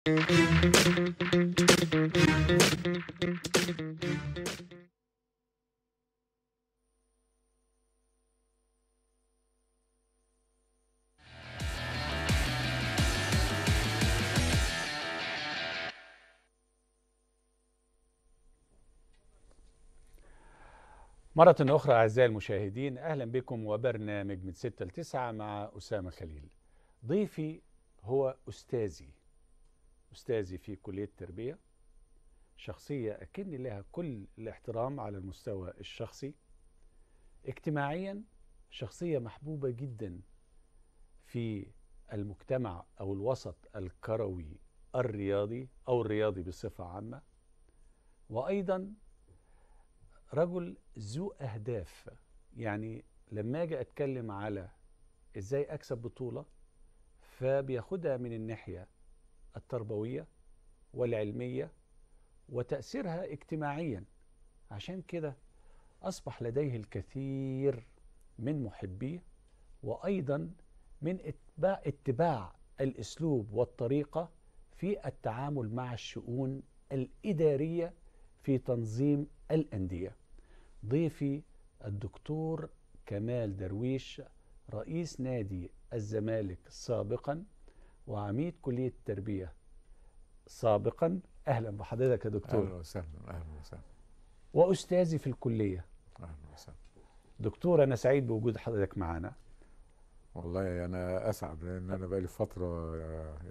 مرة أخرى أعزائي المشاهدين أهلا بكم وبرنامج من 6 ل 9 مع أسامة خليل ضيفي هو أستاذي أستاذي في كلية التربية شخصية أكن لها كل الاحترام على المستوى الشخصي اجتماعيا شخصية محبوبة جدا في المجتمع أو الوسط الكروي الرياضي أو الرياضي بصفة عامة وأيضا رجل ذو أهداف يعني لما أجي أتكلم على إزاي أكسب بطولة فبياخدها من الناحية التربويه والعلميه وتاثيرها اجتماعيا عشان كده اصبح لديه الكثير من محبيه وايضا من اتباع, اتباع الاسلوب والطريقه في التعامل مع الشؤون الاداريه في تنظيم الانديه ضيفي الدكتور كمال درويش رئيس نادي الزمالك سابقا وعميد كلية التربية سابقا أهلا بحضرتك يا دكتور أهلا وسهلا أهلا وسهلا وأستاذي في الكلية أهلا وسهلا دكتور أنا سعيد بوجود حضرتك معنا والله أنا أسعد لأن أنا بقالي فترة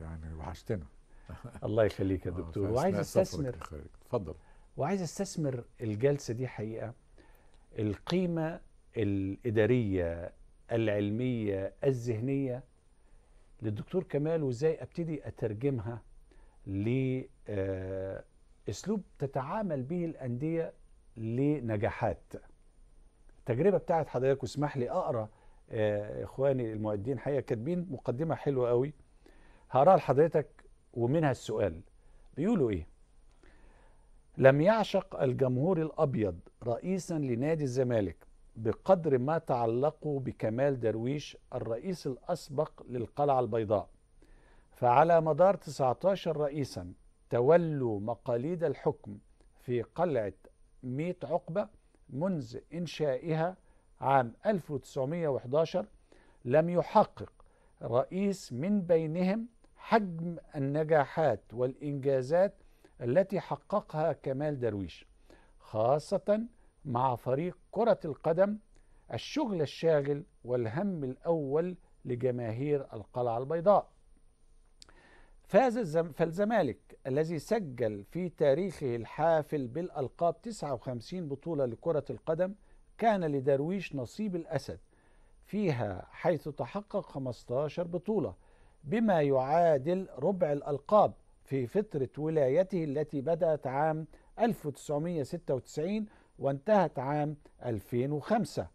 يعني وحشتنا الله يخليك يا آه، دكتور وعايز استثمر تفضل وعايز استثمر الجلسه دي حقيقه القيمه الاداريه العلميه الذهنيه للدكتور كمال وازاي ابتدي اترجمها لاسلوب آه، تتعامل به الانديه لنجاحات التجربه بتاعت حضرتك واسمح لي اقرا آه، اخواني المؤدين حقيقه كاتبين مقدمه حلوه قوي هقراها لحضرتك ومنها السؤال بيقولوا ايه لم يعشق الجمهور الابيض رئيسا لنادي الزمالك بقدر ما تعلقوا بكمال درويش الرئيس الأسبق للقلعة البيضاء فعلى مدار 19 رئيسا تولوا مقاليد الحكم في قلعة ميت عقبة منذ إنشائها عام 1911 لم يحقق رئيس من بينهم حجم النجاحات والإنجازات التي حققها كمال درويش خاصة مع فريق كرة القدم الشغل الشاغل والهم الأول لجماهير القلعة البيضاء فاز فالزمالك الذي سجل في تاريخه الحافل بالألقاب 59 بطولة لكرة القدم كان لدرويش نصيب الأسد فيها حيث تحقق 15 بطولة بما يعادل ربع الألقاب في فترة ولايته التي بدأت عام 1996 وانتهت عام 2005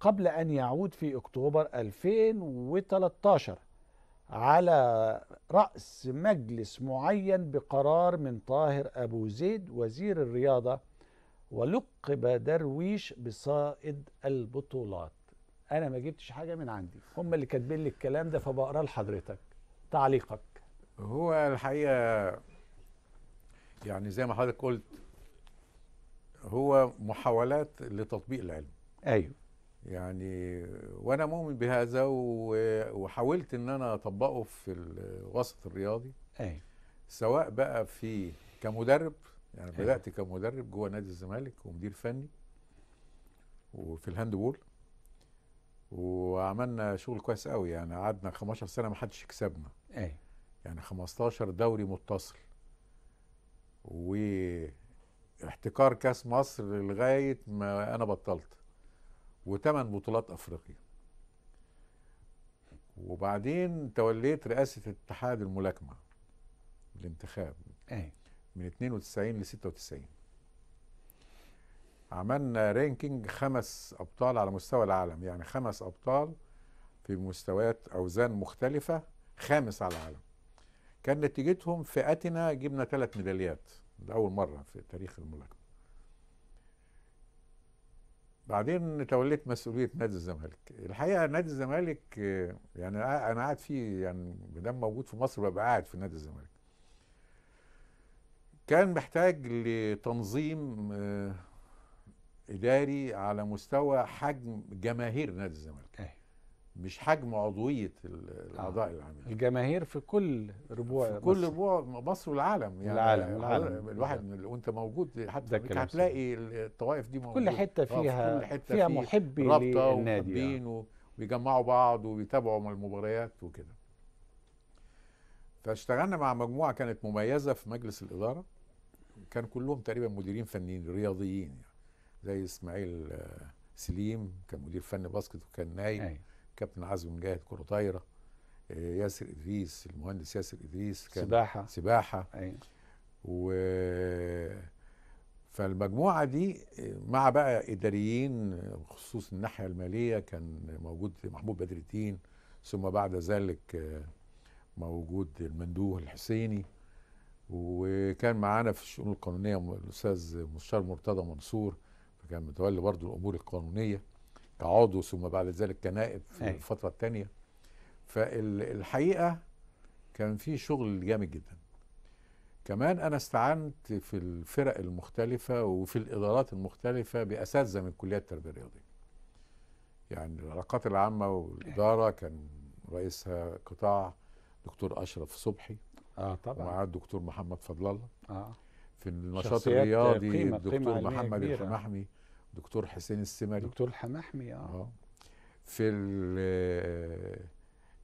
قبل أن يعود في أكتوبر 2013 على رأس مجلس معين بقرار من طاهر أبو زيد وزير الرياضة ولقب درويش بصائد البطولات أنا ما جبتش حاجة من عندي هم اللي كاتبين لي الكلام ده فبقراه لحضرتك تعليقك هو الحقيقة يعني زي ما حضرتك قلت هو محاولات لتطبيق العلم ايوه يعني وانا مؤمن بهذا وحاولت ان انا اطبقه في الوسط الرياضي ايوه سواء بقى في كمدرب يعني أيوه. بدات كمدرب جوه نادي الزمالك ومدير فني وفي الهاندبول وعملنا شغل كويس قوي يعني قعدنا 15 سنه ما حدش كسبنا ايوه يعني 15 دوري متصل و احتكار كاس مصر لغايه ما انا بطلت وثمان بطولات افريقيا وبعدين توليت رئاسه اتحاد الملاكمه الانتخاب ايه من 92 ل 96 عملنا رانكينج خمس ابطال على مستوى العالم يعني خمس ابطال في مستويات اوزان مختلفه خامس على العالم كان نتيجتهم فئتنا جبنا ثلاث ميداليات لأول مرة في تاريخ الملاكمة بعدين توليت مسؤولية نادي الزمالك الحقيقة نادي الزمالك يعني أنا قاعد فيه يعني مدام موجود في مصر ببقى قاعد في نادي الزمالك كان محتاج لتنظيم آه، إداري على مستوى حجم جماهير نادي الزمالك أيوة. مش حجم عضويه آه. الاعضاء آه. العاملين الجماهير في كل ربوع في كل ربوع مصر والعالم يعني العالم, العالم. الواحد وانت موجود حتى هتلاقي الطوائف دي موجوده كل حته آه، فيها كل حتة فيها محبي للنادي آه. وبيجمعوا بعض وبيتابعوا المباريات وكده فاشتغلنا مع مجموعه كانت مميزه في مجلس الاداره كان كلهم تقريبا مديرين فنيين رياضيين يعني زي اسماعيل آه، سليم كان مدير فني باسكت وكان نايم أي. كابتن عزم مجاهد كره طايره آه، ياسر ادريس المهندس ياسر ادريس كان سباحه سباحه ايوه و فالمجموعه دي آه، مع بقى اداريين آه، بخصوص الناحيه الماليه كان موجود محمود بدر الدين ثم بعد ذلك موجود المندوه الحسيني وكان معانا في الشؤون القانونيه الاستاذ مستشار مرتضى منصور فكان متولي برضه الامور القانونيه كعضو ثم بعد ذلك كنائب في أي. الفتره الثانيه فالحقيقه كان في شغل جامد جدا كمان انا استعنت في الفرق المختلفه وفي الادارات المختلفه باساتذه من كليات التربيه الرياضيه يعني العلاقات العامه والاداره كان رئيسها قطاع دكتور اشرف صبحي اه طبعا ومعاه الدكتور محمد فضل الله اه في النشاط الرياضي قيمة الدكتور قيمة محمد الفمحمي دكتور حسين السمري دكتور الحماحمي اه, آه. في آه،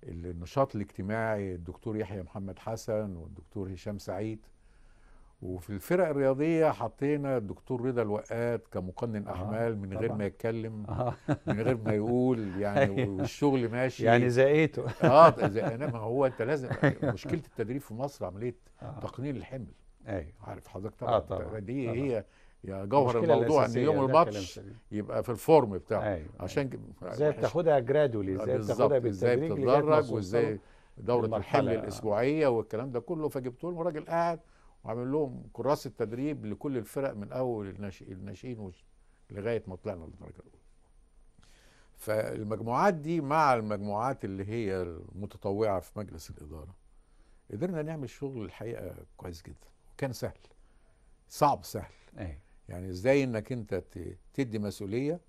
النشاط الاجتماعي الدكتور يحيى محمد حسن والدكتور هشام سعيد وفي الفرق الرياضيه حطينا الدكتور رضا الوقات كمقنن آه، اعمال من غير ما يتكلم آه. من غير ما يقول يعني أيوه. والشغل ماشي يعني زقيته اه زقنا ما هو انت لازم أيوه. مشكله التدريب في مصر عمليه آه. تقنين الحمل ايوه عارف حضرتك طبعا, آه طبعًا. دي هي يا جوهر الموضوع ان يوم الماتش يبقى في الفورم بتاعه أيوة, أيوة. عشان ازاي بتاخدها جرادولي ازاي بتاخدها بالتدريج ازاي بتتدرج وازاي دوره الحمل الاسبوعيه والكلام ده كله فجبت لهم راجل قاعد وعامل لهم كراسه تدريب لكل الفرق من اول الناشئين لغايه ما طلعنا للدرجه الاولى. فالمجموعات دي مع المجموعات اللي هي المتطوعه في مجلس الاداره قدرنا نعمل شغل الحقيقه كويس جدا وكان سهل صعب سهل أيه. يعني ازاي انك انت تدي مسؤوليه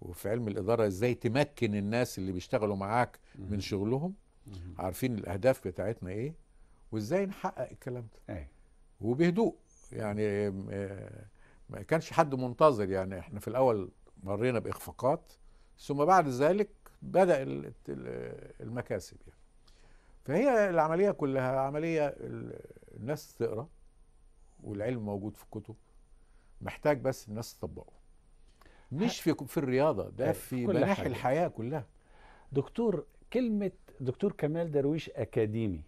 وفي علم الاداره ازاي تمكن الناس اللي بيشتغلوا معاك من شغلهم عارفين الاهداف بتاعتنا ايه وازاي نحقق الكلام ده أي. وبهدوء يعني ما كانش حد منتظر يعني احنا في الاول مرينا باخفاقات ثم بعد ذلك بدا المكاسب يعني فهي العمليه كلها عمليه الناس تقرا والعلم موجود في الكتب محتاج بس الناس تطبقه مش في في الرياضه ده أيوة، في مناحي الحياه كلها دكتور كلمه دكتور كمال درويش اكاديمي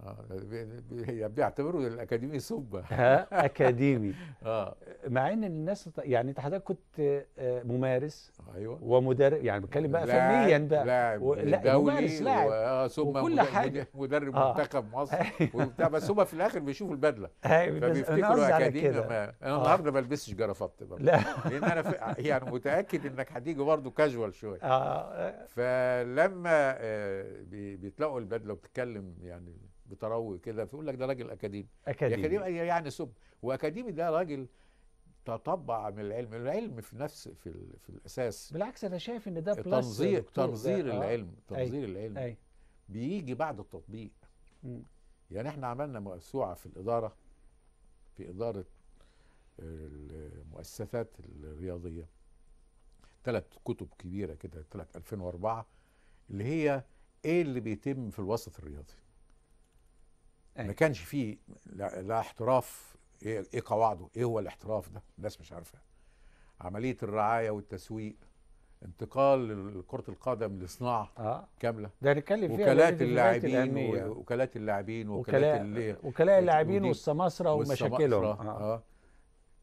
هي آه، يعني بيعتبروا الاكاديمي سبه اكاديمي اه مع ان الناس يعني انت حضرتك كنت آه، ممارس ايوه ومدرب يعني بتكلم بقى فنيا بقى لاعب دولي لا ممارس لاعب آه، ثم وكل حاجه مدرب منتخب مصر أيوة. وبتاع بس هم في الاخر بيشوفوا البدله أيوة، فبيفتكروا اكاديمي انا النهارده ما بلبسش جرافات لا لان انا يعني متاكد انك هتيجي برضه كاجوال شويه اه فلما بيتلاقوا البدله وبتتكلم يعني بتروي كده فيقول لك ده راجل اكاديمي اكاديمي اكاديمي يعني سب واكاديمي ده راجل تطبع من العلم العلم في نفس في, في الاساس بالعكس انا شايف ان ده بلس تنظير تنظير ده. آه. العلم تنظير أي. العلم أي. بيجي بعد التطبيق م. يعني احنا عملنا موسوعه في الاداره في اداره المؤسسات الرياضيه ثلاث كتب كبيره كده طلعت 2004 اللي هي ايه اللي بيتم في الوسط الرياضي أيه. ما كانش فيه لا, لا احتراف ايه, إيه قواعده ايه هو الاحتراف ده الناس مش عارفه عمليه الرعايه والتسويق انتقال كره القدم لصناعه آه. كامله ده هنتكلم فيها وكالات اللاعبين وكالات اللاعبين وكالات وكالات اللاعبين والسماسره ومشاكلهم آه. آه.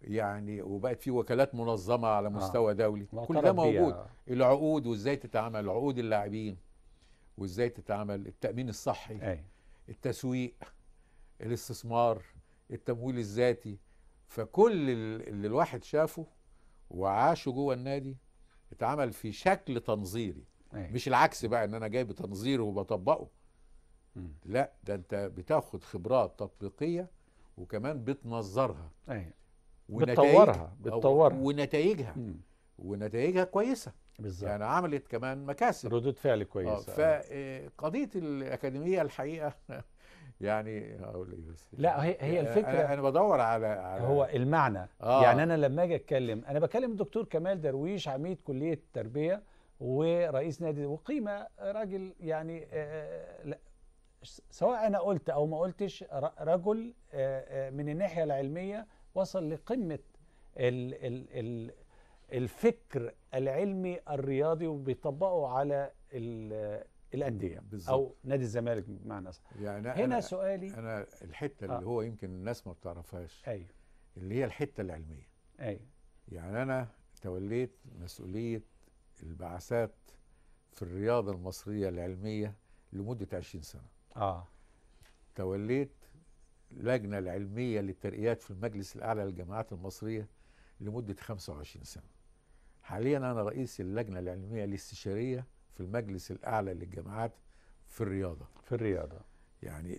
يعني وبقت في وكالات منظمه على آه. مستوى آه. دولي كل ده موجود آه. العقود وازاي تتعامل عقود اللاعبين وازاي تتعامل التامين الصحي أي. التسويق الاستثمار التمويل الذاتي فكل اللي الواحد شافه وعاشه جوه النادي اتعمل في شكل تنظيري أيه. مش العكس بقى ان انا جاي بتنظيره وبطبقه م. لا ده انت بتاخد خبرات تطبيقيه وكمان بتنظرها أيه. بتطورها بتطورها ونتائجها ونتائجها كويسه بالظبط يعني عملت كمان مكاسب ردود فعل كويسه اه، فقضيه الاكاديميه الحقيقه يعني اقول ايه بس لا هي هي يعني الفكره انا, أنا بدور على, على هو المعنى آه. يعني انا لما اجي اتكلم انا بكلم الدكتور كمال درويش عميد كليه التربيه ورئيس نادي وقيمه راجل يعني آه, آه، سواء انا قلت او ما قلتش رجل آه،, آه من الناحيه العلميه وصل لقمه ال ال ال الفكر العلمي الرياضي وبيطبقه على الانديه او نادي الزمالك بمعنى اصح يعني هنا أنا سؤالي انا الحته اللي آه. هو يمكن الناس ما بتعرفهاش ايوه اللي هي الحته العلميه ايوه يعني انا توليت مسؤوليه البعثات في الرياضه المصريه العلميه لمده 20 سنه اه توليت اللجنه العلميه للترقيات في المجلس الاعلى للجامعات المصريه لمده 25 سنه حاليا انا رئيس اللجنه العلميه الاستشاريه في المجلس الاعلى للجامعات في الرياضه في الرياضه يعني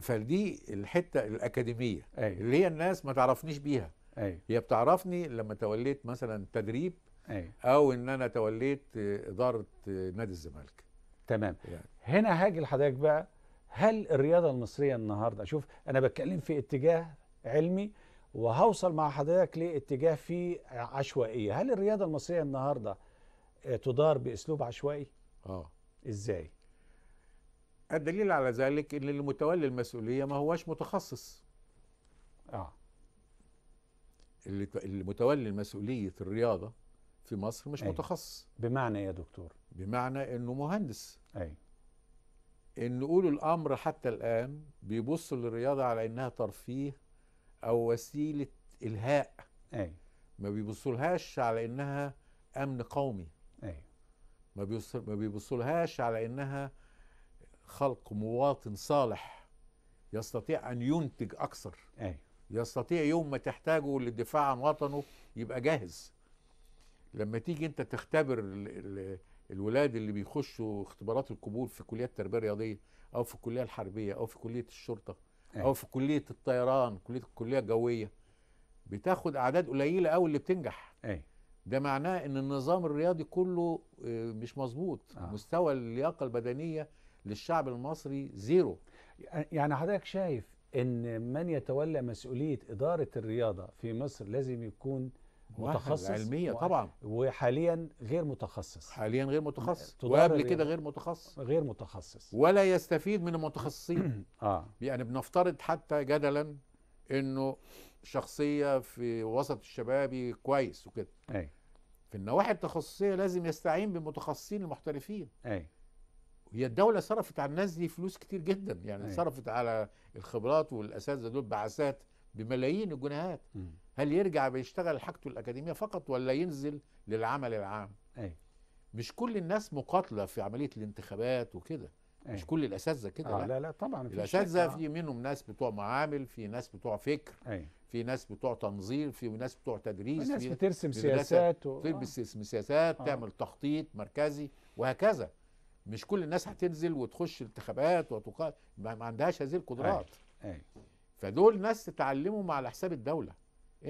فدي الحته الاكاديميه أي. اللي هي الناس ما تعرفنيش بيها أي. هي بتعرفني لما توليت مثلا تدريب أي. او ان انا توليت اداره نادي الزمالك تمام يعني. هنا هاجي لحضرتك بقى هل الرياضه المصريه النهارده شوف انا بتكلم في اتجاه علمي وهوصل مع حضرتك لاتجاه فيه عشوائيه هل الرياضه المصريه النهارده تدار باسلوب عشوائي اه ازاي الدليل على ذلك ان اللي متولي المسؤوليه ما هواش متخصص اه اللي متولي مسؤوليه الرياضه في مصر مش أي. متخصص بمعنى ايه يا دكتور بمعنى انه مهندس اي ان اولو الامر حتى الان بيبصوا للرياضه على انها ترفيه او وسيله الهاء اي ما بيبصولهاش على انها امن قومي ما ما بيبصولهاش على انها خلق مواطن صالح يستطيع ان ينتج اكثر أي. أيوه. يستطيع يوم ما تحتاجه للدفاع عن وطنه يبقى جاهز لما تيجي انت تختبر ال ال الولاد اللي بيخشوا اختبارات القبول في كليات التربيه الرياضيه او في الكليه الحربيه او في كليه الشرطه أي. أيوه. او في كليه الطيران كليه الكليه الجويه بتاخد اعداد قليله قوي اللي بتنجح أي. أيوه. ده معناه ان النظام الرياضي كله آه، مش مظبوط آه. مستوى اللياقه البدنيه للشعب المصري زيرو يعني-, يعني حضرتك شايف ان من يتولى مسؤوليه اداره الرياضه في مصر لازم يكون متخصص علمية طبعا وحاليا غير متخصص حاليا غير متخصص وقبل كده غير متخصص غير متخصص ولا يستفيد من المتخصصين اه يعني بنفترض حتى جدلا انه شخصيه في وسط الشبابي كويس وكده ايوه في النواحي التخصصيه لازم يستعين بالمتخصصين المحترفين ايوه هي الدولة صرفت على الناس دي فلوس كتير جدا يعني أيه. صرفت على الخبرات والأساتذة دول بعثات بملايين الجنيهات هل يرجع بيشتغل حاجته الأكاديمية فقط ولا ينزل للعمل العام أيه. مش كل الناس مقاتلة في عملية الانتخابات وكده أيه. مش كل الأساتذة كده آه لا لا طبعا الأساتذة آه. في منهم ناس بتوع معامل في ناس بتوع فكر أيه. في ناس بتوع تنظير في ناس بتوع تدريس في ناس بترسم سياسات و... آه. بترسم سياسات آه. تعمل تخطيط مركزي وهكذا مش كل الناس هتنزل وتخش انتخابات وتقا... ما عندهاش هذه القدرات أيوة، أيوة. فدول ناس تتعلموا على حساب الدوله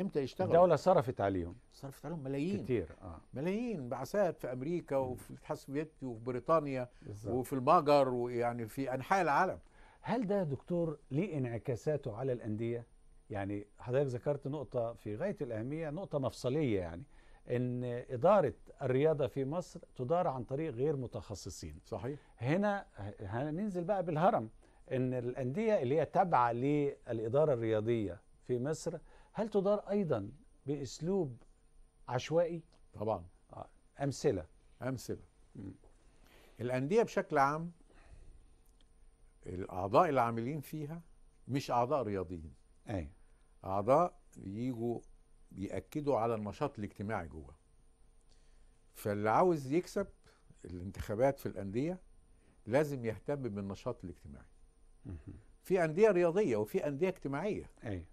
امتى يشتغلوا الدوله صرفت عليهم صرفت عليهم ملايين كتير اه ملايين بعثات في امريكا وفي الاتحاد السوفيتي وفي بريطانيا بالزبط. وفي المجر ويعني في انحاء العالم هل ده دكتور ليه انعكاساته على الانديه يعني حضرتك ذكرت نقطة في غاية الأهمية نقطة مفصلية يعني ان إدارة الرياضة في مصر تدار عن طريق غير متخصصين صحيح هنا هننزل بقى بالهرم ان الأندية اللي هي تابعة للإدارة الرياضية في مصر هل تدار أيضا بأسلوب عشوائي؟ طبعا آه، أمثلة أمثلة الأندية بشكل عام الأعضاء العاملين فيها مش أعضاء رياضيين أيوه اعضاء يجوا بيأكدوا على النشاط الاجتماعي جوه فاللي عاوز يكسب الانتخابات في الانديه لازم يهتم بالنشاط الاجتماعي في انديه رياضيه وفي انديه اجتماعيه ايوه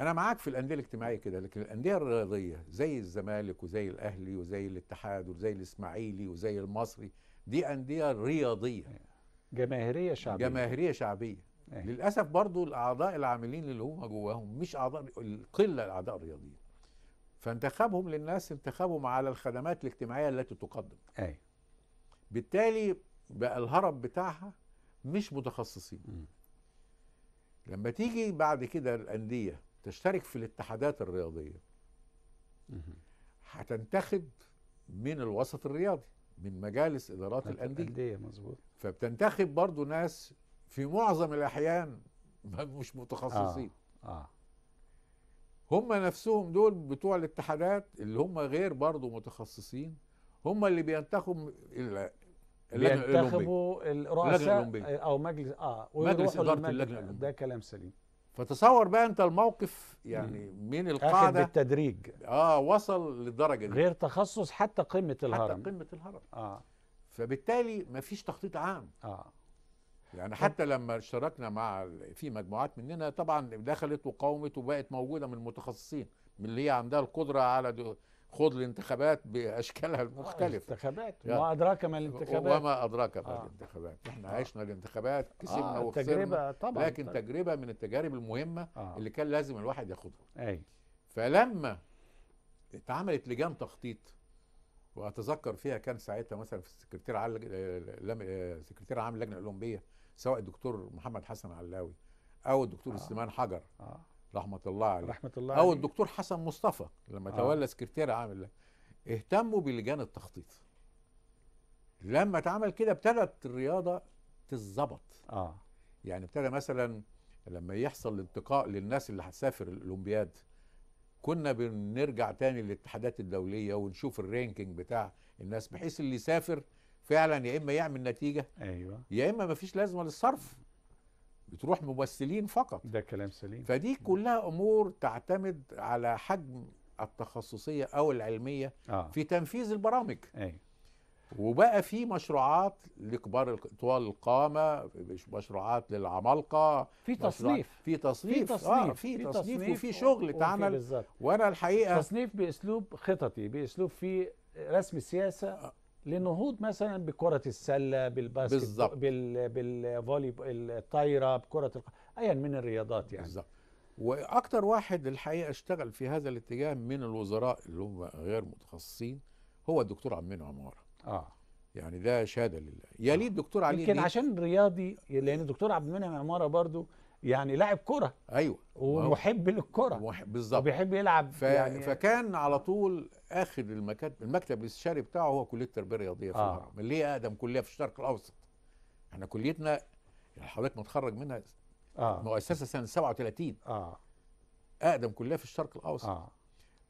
انا معاك في الانديه الاجتماعيه كده لكن الانديه الرياضيه زي الزمالك وزي الاهلي وزي الاتحاد وزي الاسماعيلي وزي المصري دي انديه رياضيه جماهيريه شعبيه جماهيريه شعبيه أيه. للاسف برضو الاعضاء العاملين اللي هم جواهم مش اعضاء القله الاعضاء الرياضيين فانتخابهم للناس انتخابهم على الخدمات الاجتماعيه التي تقدم أي. بالتالي بقى الهرب بتاعها مش متخصصين م. لما تيجي بعد كده الانديه تشترك في الاتحادات الرياضيه هتنتخب من الوسط الرياضي من مجالس ادارات الانديه مظبوط فبتنتخب برضو ناس في معظم الأحيان مش متخصصين آه. آه. هم نفسهم دول بتوع الاتحادات اللي هم غير برضه متخصصين هم اللي بينتخبوا بينتخبوا الرؤساء او مجلس اه مجلس اداره اللجنه الأولمبية. ده كلام سليم فتصور بقى انت الموقف يعني من القاعده بالتدريج اه وصل للدرجه دي غير تخصص حتى قمه الهرم حتى قمه الهرم اه فبالتالي مفيش تخطيط عام اه يعني حتى لما اشتركنا مع في مجموعات مننا طبعا دخلت وقاومت وبقت موجوده من المتخصصين من اللي هي عندها القدره على خوض الانتخابات باشكالها آه، المختلفه الانتخابات يعني وما ادراك ما الانتخابات وما ادراك ما آه. الانتخابات احنا آه. عشنا الانتخابات آه، كسبنا آه. وخسرنا تجربة طبعا لكن طبعا. تجربه من التجارب المهمه آه. اللي كان لازم الواحد ياخدها اي فلما اتعملت لجان تخطيط واتذكر فيها كان ساعتها مثلا في السكرتير عال سكرتير عام اللجنه الاولمبيه سواء الدكتور محمد حسن علاوي او الدكتور آه. سليمان حجر آه. رحمه الله عليه رحمه الله او الدكتور حسن مصطفى لما آه. تولى سكرتير عام اهتموا بلجان التخطيط لما اتعمل كده ابتدت الرياضه تتظبط اه يعني ابتدى مثلا لما يحصل الانتقاء للناس اللي هتسافر الاولمبياد كنا بنرجع تاني للاتحادات الدوليه ونشوف الرينكينج بتاع الناس بحيث اللي يسافر فعلا يا اما يعمل نتيجه ايوه يا اما ما فيش لازمه للصرف بتروح ممثلين فقط ده كلام سليم فدي كلها امور تعتمد على حجم التخصصيه او العلميه آه. في تنفيذ البرامج أيوه. وبقى في مشروعات لكبار طوال القامه مشروعات للعمالقه في تصنيف في تصنيف في تصنيف اه في تصنيف وفي شغل اتعمل وانا الحقيقه تصنيف باسلوب خططي باسلوب في رسم السياسه للنهوض مثلا بكره السله بالباسكت بالظبط بال بالفولي الطايره بكره الق... ايا من الرياضات يعني بالظبط واكثر واحد الحقيقه اشتغل في هذا الاتجاه من الوزراء اللي هم غير متخصصين هو الدكتور عمين عماره آه. اه يعني ده شهاده لله يا ليه الدكتور علي يمكن عشان رياضي لان الدكتور عبد المنعم عماره برضو يعني لاعب كره ايوه ومحب للكره بالظبط وبيحب يلعب ف... يعني فكان على طول اخر المكتب المكتب الاستشاري بتاعه هو كليه التربيه الرياضيه في آه. الهرم اللي هي اقدم كليه في الشرق الاوسط احنا كليتنا حضرتك متخرج منها آه. مؤسسه سنه 37 اه اقدم كليه في الشرق الاوسط آه.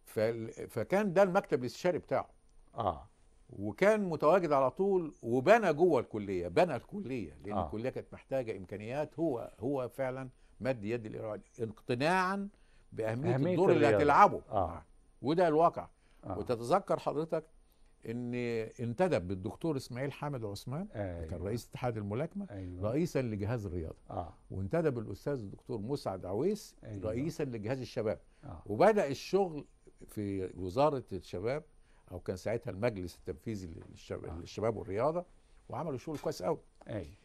ف... فكان ده المكتب الاستشاري بتاعه اه وكان متواجد على طول وبنى جوه الكليه بنى الكليه لان آه. الكليه كانت محتاجه امكانيات هو هو فعلا مد يد الايراني اقتناعا باهميه أهمية الدور اللي هتلعبه آه. آه. وده الواقع آه. وتتذكر حضرتك ان انتدب بالدكتور اسماعيل حامد عثمان أيوة. كان رئيس اتحاد الملاكمه أيوة. رئيسا لجهاز الرياضه آه. وانتدب الاستاذ الدكتور مسعد عويس أيوة. رئيسا لجهاز الشباب آه. وبدا الشغل في وزاره الشباب او كان ساعتها المجلس التنفيذي آه. للشباب والرياضه وعملوا شغل كويس قوي ايوه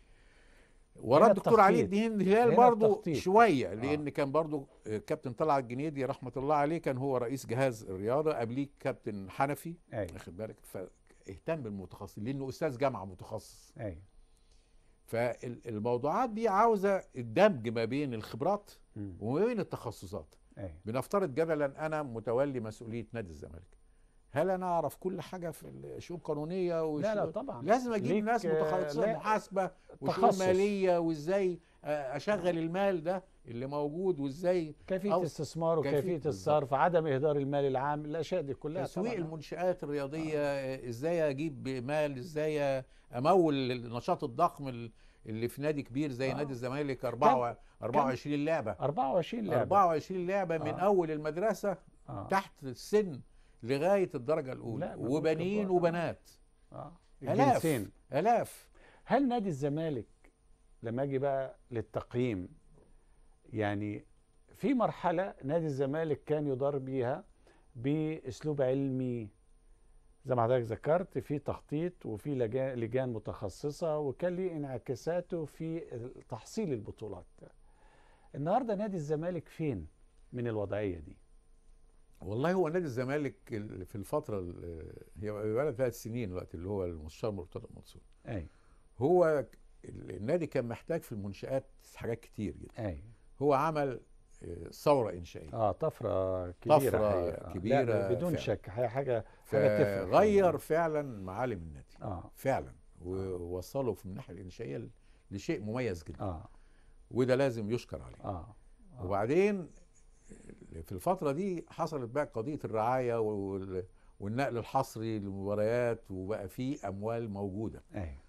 ورد الدكتور علي الدين هلال برضه شويه آه. لان آه. كان برضه كابتن طلعت الجنيدي رحمه الله عليه كان هو رئيس جهاز الرياضه قبليه كابتن حنفي أيوة. واخد بالك فاهتم بالمتخصصين لانه استاذ جامعه متخصص ايوه فالموضوعات دي عاوزه الدمج ما بين الخبرات م. وما بين التخصصات أيوة. بنفترض جدلا انا متولي مسؤوليه نادي الزمالك هل انا اعرف كل حاجه في الشؤون القانونيه لا لا طبعا لازم اجيب ناس متخصصين محاسبه وشؤون ماليه وازاي اشغل المال ده اللي موجود وازاي كيفيه الاستثمار وكيفيه الصرف عدم اهدار المال العام الاشياء دي كلها تسويق المنشات الرياضيه آه. ازاي اجيب مال ازاي امول النشاط الضخم اللي في نادي كبير زي آه. نادي الزمالك 24 لعبه 24 لعبه 24 لعبه من آه. اول المدرسه آه. تحت السن لغايه الدرجه الاولى وبنين وبنات آه. آه. الاف الجنسين. الاف هل نادي الزمالك لما اجي بقى للتقييم يعني في مرحله نادي الزمالك كان يدار بيها باسلوب علمي زي ما حضرتك ذكرت في تخطيط وفي لجان متخصصه وكان ليه انعكاساته في تحصيل البطولات النهارده نادي الزمالك فين من الوضعيه دي والله هو نادي الزمالك في الفتره هي بقى ثلاث سنين الوقت اللي هو المستشار مرتضى منصور ايوه هو النادي كان محتاج في المنشآت حاجات كتير جدا ايوه هو عمل آه، ثورة إنشائية اه طفرة كبيرة طفرة آه، كبيرة لا بدون فعلا. شك حاجة حاجة تفرق غير فعلا معالم النادي آه. فعلا آه. ووصله في الناحية الإنشائية لشيء مميز جدا آه. وده لازم يشكر عليه آه. آه. وبعدين في الفترة دي حصلت بقى قضية الرعاية وال... والنقل الحصري للمباريات وبقى فيه أموال موجودة أيوة.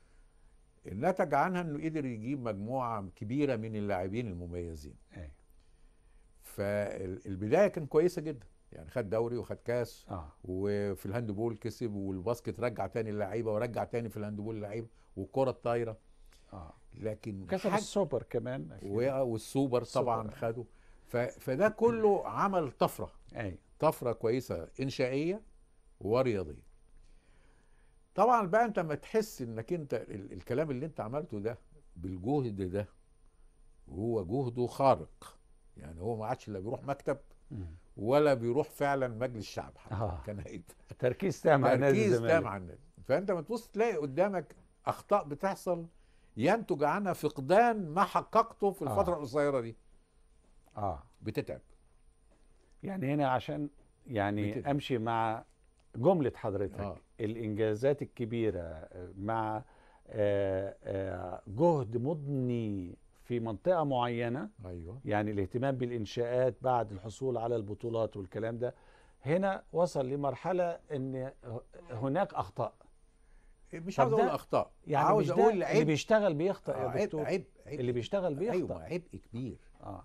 نتج عنها انه قدر يجيب مجموعه كبيره من اللاعبين المميزين ايوه فالبدايه كانت كويسه جدا يعني خد دوري وخد كاس آه. وفي الهاندبول كسب والباسكت رجع تاني اللعيبه ورجع تاني في الهاندبول اللعيبه والكره الطايره اه لكن كسب السوبر كمان والسوبر طبعا خده فده كله عمل طفره ايوه طفره كويسه انشائيه ورياضيه طبعا بقى انت ما تحس انك انت الكلام اللي انت عملته ده بالجهد ده هو جهده خارق يعني هو ما عادش لا بيروح مكتب ولا بيروح فعلا مجلس الشعب آه. كان هيدا. تركيز تام على النادي تركيز تام على النادي فانت ما تبص تلاقي قدامك اخطاء بتحصل ينتج عنها فقدان ما حققته في آه. الفتره آه. القصيره دي اه بتتعب يعني هنا عشان يعني بتتعب. امشي مع جمله حضرتك آه. الانجازات الكبيره مع آآ آه، آآ آه، جهد مضني في منطقه معينه ايوه يعني الاهتمام بالانشاءات بعد الحصول على البطولات والكلام ده هنا وصل لمرحله ان هناك اخطاء مش عاوز اقول اخطاء يعني عاوز اقول عيب آه، اللي بيشتغل أيوة، بيخطا آه يا دكتور عيب عيب اللي بيشتغل بيخطا ايوه عبء كبير اه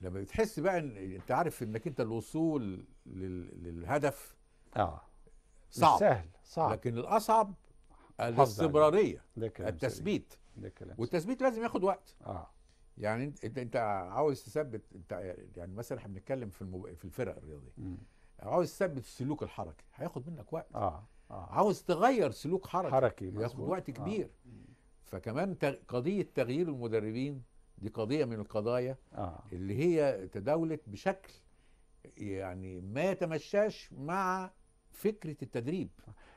لما بتحس بقى ان انت عارف انك انت الوصول للهدف اه صعب سهل صعب لكن الاصعب الاستمراريه التثبيت ده كلام والتثبيت لازم ياخد وقت اه يعني انت انت عاوز تثبت انت يعني مثلا احنا بنتكلم في المب... في الفرق الرياضيه م. عاوز تثبت السلوك الحركي هياخد منك وقت اه, آه. عاوز تغير سلوك حركي حركي ياخد وقت آه. كبير آه. فكمان تغ... قضيه تغيير المدربين دي قضيه من القضايا آه. اللي هي تداولت بشكل يعني ما يتمشاش مع فكره التدريب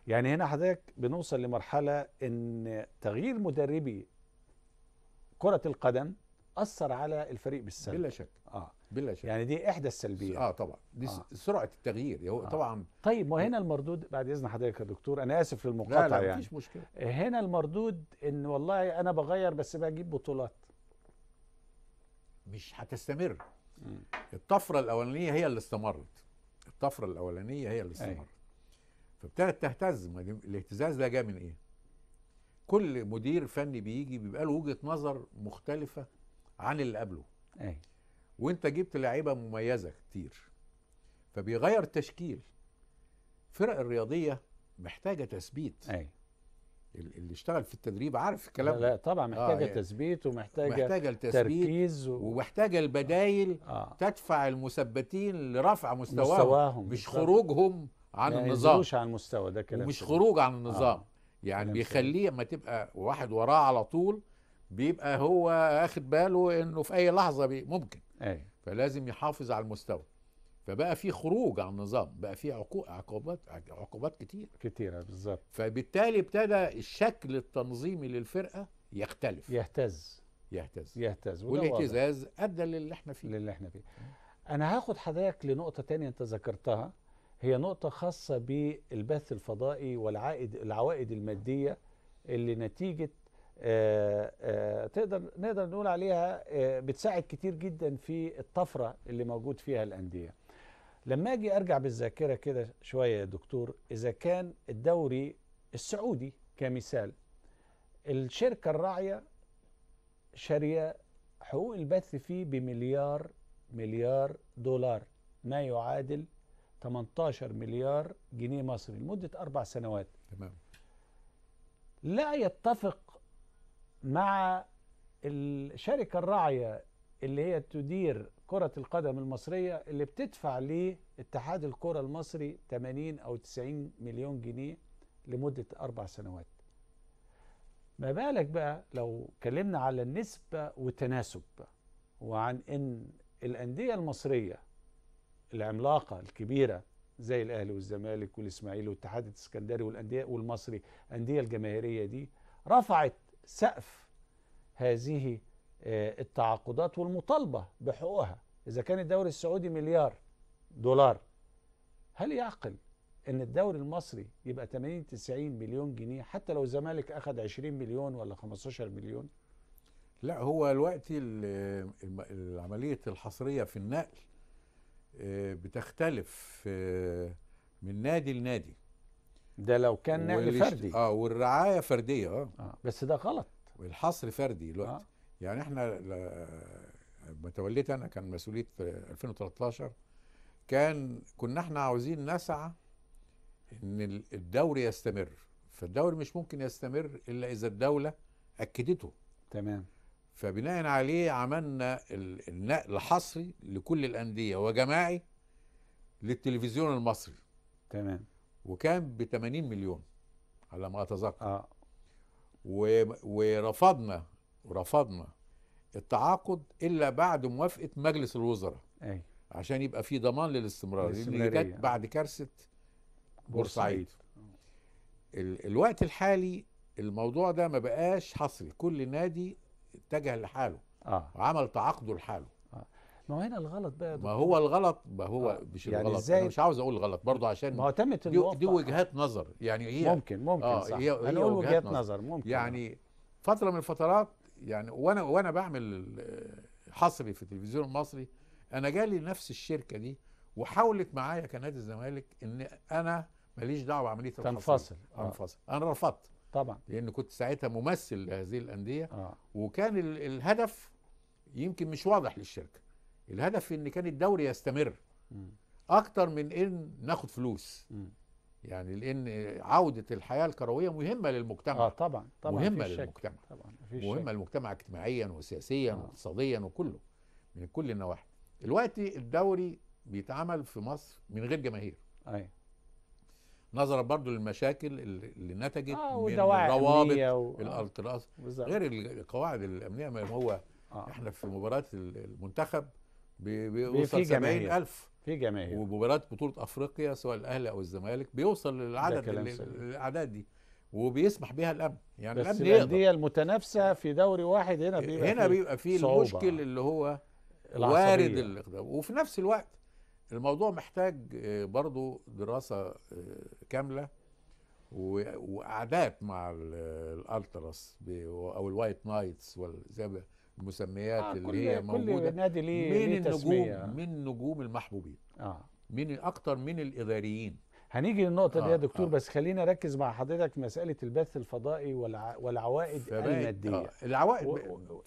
يعني هنا حضرتك بنوصل لمرحله ان تغيير مدربي كره القدم اثر على الفريق بالسلب بلا شك اه بلا شك يعني دي احدى السلبيات اه طبعا دي آه. سرعه التغيير هو آه. طبعا طيب وهنا المردود بعد اذن حضرتك يا دكتور انا اسف للمقاطعه لا لا يعني مفيش مشكله هنا المردود ان والله انا بغير بس بجيب بطولات مش هتستمر الطفره الاولانيه هي اللي استمرت الطفره الاولانيه هي اللي استمرت فابتدت تهتز الاهتزاز ده جاء من ايه كل مدير فني بيجي بيبقى له وجهه نظر مختلفه عن اللي قبله أي. وانت جبت لعيبه مميزه كتير فبيغير التشكيل فرق الرياضيه محتاجه تثبيت أي. اللي اشتغل في التدريب عارف الكلام لا, لا طبعا آه، محتاجه آه تثبيت ومحتاجه محتاجه تركيز و... ومحتاجه البدايل آه. آه. تدفع المثبتين لرفع مستواهم, مستواهم مش خروجهم عن يعني النظام عن المستوى ده كلام مش خروج عن آه. النظام آه. يعني بيخليه اما تبقى واحد وراه على طول بيبقى هو اخد باله انه في اي لحظه ممكن أي. فلازم يحافظ على المستوى فبقى في خروج عن النظام بقى في عقوبات عقوبات كتير كتيره بالظبط فبالتالي ابتدى الشكل التنظيمي للفرقه يختلف يهتز يهتز يهتز والاهتزاز ادى للي احنا فيه للي احنا فيه انا هاخد حضرتك لنقطه تانية انت ذكرتها هي نقطه خاصه بالبث الفضائي والعائد العوائد الماديه اللي نتيجه آآ آه، آآ آه، تقدر نقدر نقول عليها آه، بتساعد كتير جدا في الطفره اللي موجود فيها الانديه لما اجي ارجع بالذاكره كده شويه يا دكتور اذا كان الدوري السعودي كمثال الشركه الراعيه شاريه حقوق البث فيه بمليار مليار دولار ما يعادل 18 مليار جنيه مصري لمده اربع سنوات تمام لا يتفق مع الشركه الراعيه اللي هي تدير كرة القدم المصرية اللي بتدفع لاتحاد الكرة المصري 80 أو 90 مليون جنيه لمدة أربع سنوات ما بالك بقى لو كلمنا على النسبة والتناسب وعن إن الأندية المصرية العملاقة الكبيرة زي الأهلي والزمالك والإسماعيلي والاتحاد الإسكندري والأندية والمصري الأندية الجماهيرية دي رفعت سقف هذه آه، التعاقدات والمطالبه بحقوقها اذا كان الدوري السعودي مليار دولار هل يعقل ان الدوري المصري يبقى 80 90 مليون جنيه حتى لو الزمالك اخذ 20 مليون ولا 15 مليون لا هو الوقت العمليه الحصريه في النقل آه، بتختلف آه، من نادي لنادي ده لو كان نقل فردي اه والرعايه فرديه اه, بس ده غلط الحصر فردي الوقت آه. يعني احنا لما توليت انا كان مسؤوليه 2013 كان كنا احنا عاوزين نسعى ان الدوري يستمر فالدوري مش ممكن يستمر الا اذا الدوله اكدته تمام فبناء عليه عملنا النقل حصري لكل الانديه وجماعي للتلفزيون المصري تمام وكان ب 80 مليون على ما اتذكر اه ورفضنا ورفضنا التعاقد الا بعد موافقه مجلس الوزراء أي. عشان يبقى في ضمان للاستمرار لان جت بعد كارثه بورسعيد اه. الوقت الحالي الموضوع ده ما بقاش حصري كل نادي اتجه لحاله آه. وعمل تعاقده لحاله آه. ما هو هنا الغلط بقى ما هو الغلط ما هو آه. مش يعني الغلط انا مش عاوز اقول الغلط برضه عشان ما هو تمت دي, دي وجهات نظر يعني هي ممكن ممكن آه صح هنقول وجهات نظر. نظر ممكن يعني فتره من الفترات يعني وانا وانا بعمل حصري في التلفزيون المصري انا جالي نفس الشركه دي وحاولت معايا كنادي الزمالك ان انا ماليش دعوه بعمليه تنفصل انفصل آه. انا رفضت طبعا لان كنت ساعتها ممثل لهذه الانديه آه. وكان الهدف يمكن مش واضح للشركه الهدف ان كان الدوري يستمر م. اكتر من ان ناخد فلوس م. يعني لان عوده الحياه الكرويه مهمه للمجتمع اه طبعا طبعا مهمه للمجتمع طبعا مهمه للمجتمع اجتماعيا وسياسيا آه. واقتصاديا وكله من كل النواحي دلوقتي الدوري بيتعمل في مصر من غير جماهير ايوه نظرا برضو للمشاكل اللي نتجت آه من الروابط و... الالتراس آه. غير القواعد الامنيه ما هو آه. احنا في مباراه المنتخب بيوصل 70000 في جماهير ومباريات بطوله افريقيا سواء الاهلي او الزمالك بيوصل للعدد الاعداد دي وبيسمح بيها الامن يعني بس الامن الانديه المتنافسه في دوري واحد هنا بيبقى هنا بيبقى فيه المشكل اللي هو وارد الاقدام وفي نفس الوقت الموضوع محتاج آه، برضو دراسه آه، كامله وقعدات مع الالتراس او الوايت نايتس ولا المسميات آه اللي هي موجوده كل نادي ليه مين النجوم تسمية. من نجوم المحبوبين اه مين اكتر من الاداريين هنيجي للنقطه آه دي يا آه، دكتور آه. بس خلينا نركز مع حضرتك مساله البث الفضائي والع... والعوائد الماديه آه. العوائد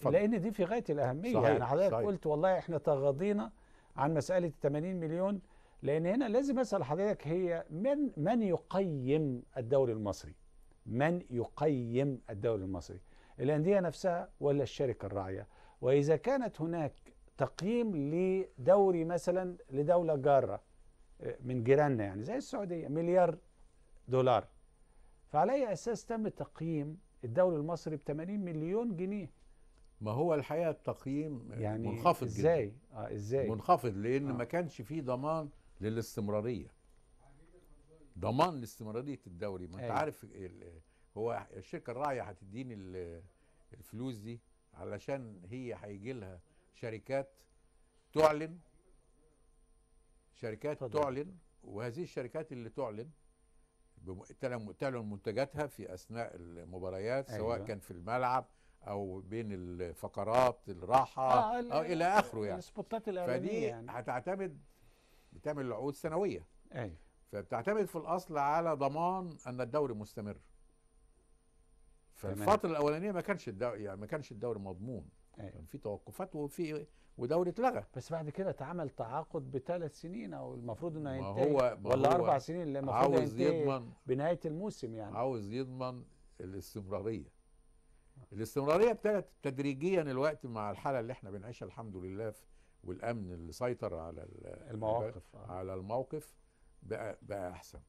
و... لان دي في غايه الاهميه صحيح. يعني حضرتك صحيح. قلت والله احنا تغاضينا عن مساله 80 مليون لان هنا لازم اسال حضرتك هي من من يقيم الدوري المصري من يقيم الدوري المصري الأندية نفسها ولا الشركة الراعية وإذا كانت هناك تقييم لدوري مثلا لدولة جارة آه، من جيراننا يعني زي السعودية مليار دولار فعلى أي أساس تم تقييم الدوري المصري ب 80 مليون جنيه ما هو الحقيقه التقييم يعني منخفض ازاي جداً. اه ازاي منخفض لان آه. ما كانش فيه ضمان للاستمراريه ضمان لاستمراريه الدوري ما انت أيوة. عارف هو الشركه الراعيه هتديني الفلوس دي علشان هي هيجي لها شركات تعلن شركات طبعا. تعلن وهذه الشركات اللي تعلن تعلن منتجاتها في اثناء المباريات أيوة. سواء كان في الملعب او بين الفقرات الراحه آه او الى اخره يعني السبوتات فدي يعني. هتعتمد بتعمل عقود سنويه ايوه فبتعتمد في الاصل على ضمان ان الدوري مستمر فالفتره الاولانيه ما كانش الدوري يعني ما كانش الدوري مضمون أيه. كان في توقفات وفي ودوري اتلغى بس بعد كده اتعمل تعاقد بثلاث سنين او المفروض انه ينتهي هو ولا هو اربع سنين اللي المفروض عاوز يضمن بنهايه الموسم يعني عاوز يضمن الاستمراريه الاستمراريه ابتدت تدريجيا الوقت مع الحاله اللي احنا بنعيشها الحمد لله والامن اللي سيطر على المواقف على الموقف بقى بقى احسن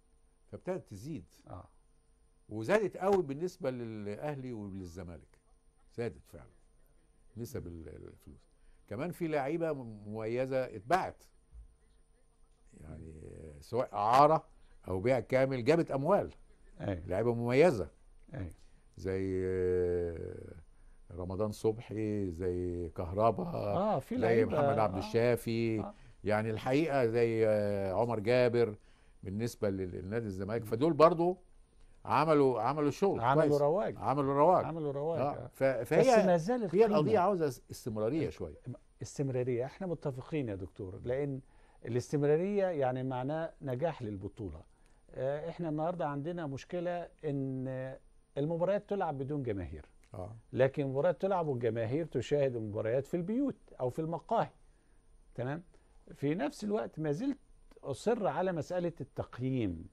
فابتدت تزيد آه. وزادت قوي بالنسبه للاهلي وللزمالك زادت فعلا نسب الفلوس كمان في لعيبه مميزه اتباعت يعني سواء اعاره او بيع كامل جابت اموال ايوه لعيبه مميزه أي. زي آه، رمضان صبحي زي كهربا آه في زي محمد عبد آه. الشافي آه. يعني الحقيقه زي آه، عمر جابر بالنسبه للنادي الزمالك فدول برضو عملوا عملوا شغل عملوا كويس. رواج عملوا رواج عملوا رواج آه. آه. فهي بس ما زالت هي القضيه عاوزه استمراريه إيه. شويه استمراريه احنا متفقين يا دكتور لان الاستمراريه يعني معناه نجاح للبطوله آه، احنا النهارده عندنا مشكله ان المباريات تلعب بدون جماهير آه. لكن المباريات تلعب والجماهير تشاهد المباريات في البيوت او في المقاهي تمام في نفس الوقت ما زلت اصر على مساله التقييم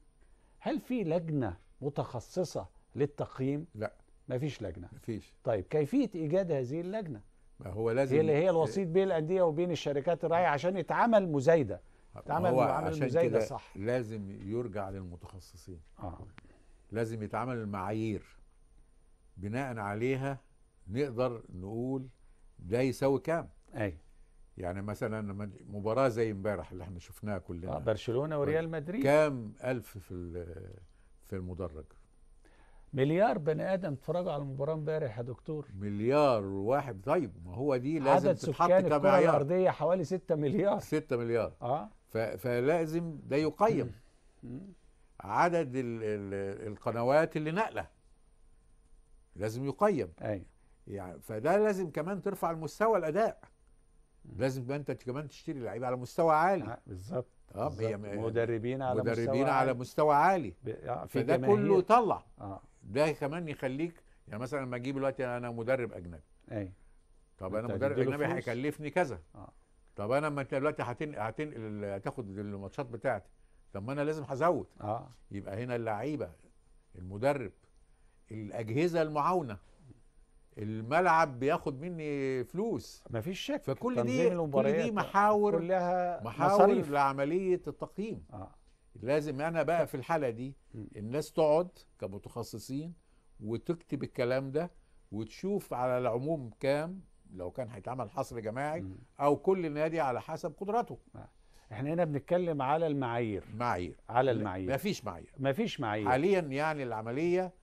هل في لجنه متخصصه للتقييم لا مفيش لجنه مفيش طيب كيفيه ايجاد هذه اللجنه ما هو لازم هي اللي هي الوسيط آه. بين الانديه وبين الشركات الراعيه عشان يتعمل مزايده يتعمل هو عشان مزايده صح لازم يرجع للمتخصصين آه. لازم يتعمل المعايير بناء عليها نقدر نقول ده يساوي كام اي يعني مثلا مباراه زي امبارح اللي احنا شفناها كلنا آه برشلونه وريال مدريد كام الف في في المدرج مليار بني ادم اتفرجوا على المباراه امبارح يا دكتور مليار واحد طيب ما هو دي لازم عدد تتحط سكان الكره الارضيه حوالي 6 مليار 6 مليار اه فلازم ده يقيم عدد الـ الـ القنوات اللي نقله لازم يقيم ايوه يعني فده لازم كمان ترفع المستوى الاداء لازم انت كمان تشتري لعيبه على مستوى عالي آه، بالظبط اه هي مدربين على مدربين مستوى على عالي. مستوى عالي آه، في فده كله طلع آه. ده كمان يخليك يعني مثلا لما اجيب دلوقتي انا مدرب اجنبي اي طب انا مدرب اجنبي هيكلفني كذا آه. طب انا ما انت دلوقتي هتنقل هتن... هتاخد الماتشات بتاعتي طب ما انا لازم هزود اه يبقى هنا اللعيبه المدرب الاجهزه المعاونه الملعب بياخد مني فلوس مفيش شك فكل دي كل دي محاور كلها محاور مصاريف. لعمليه التقييم آه. لازم انا بقى في الحاله دي الناس تقعد كمتخصصين وتكتب الكلام ده وتشوف على العموم كام لو كان هيتعمل حصر جماعي م. او كل نادي على حسب قدرته آه. احنا هنا بنتكلم على المعايير معايير على المعايير مفيش معايير مفيش معايير حاليا يعني العمليه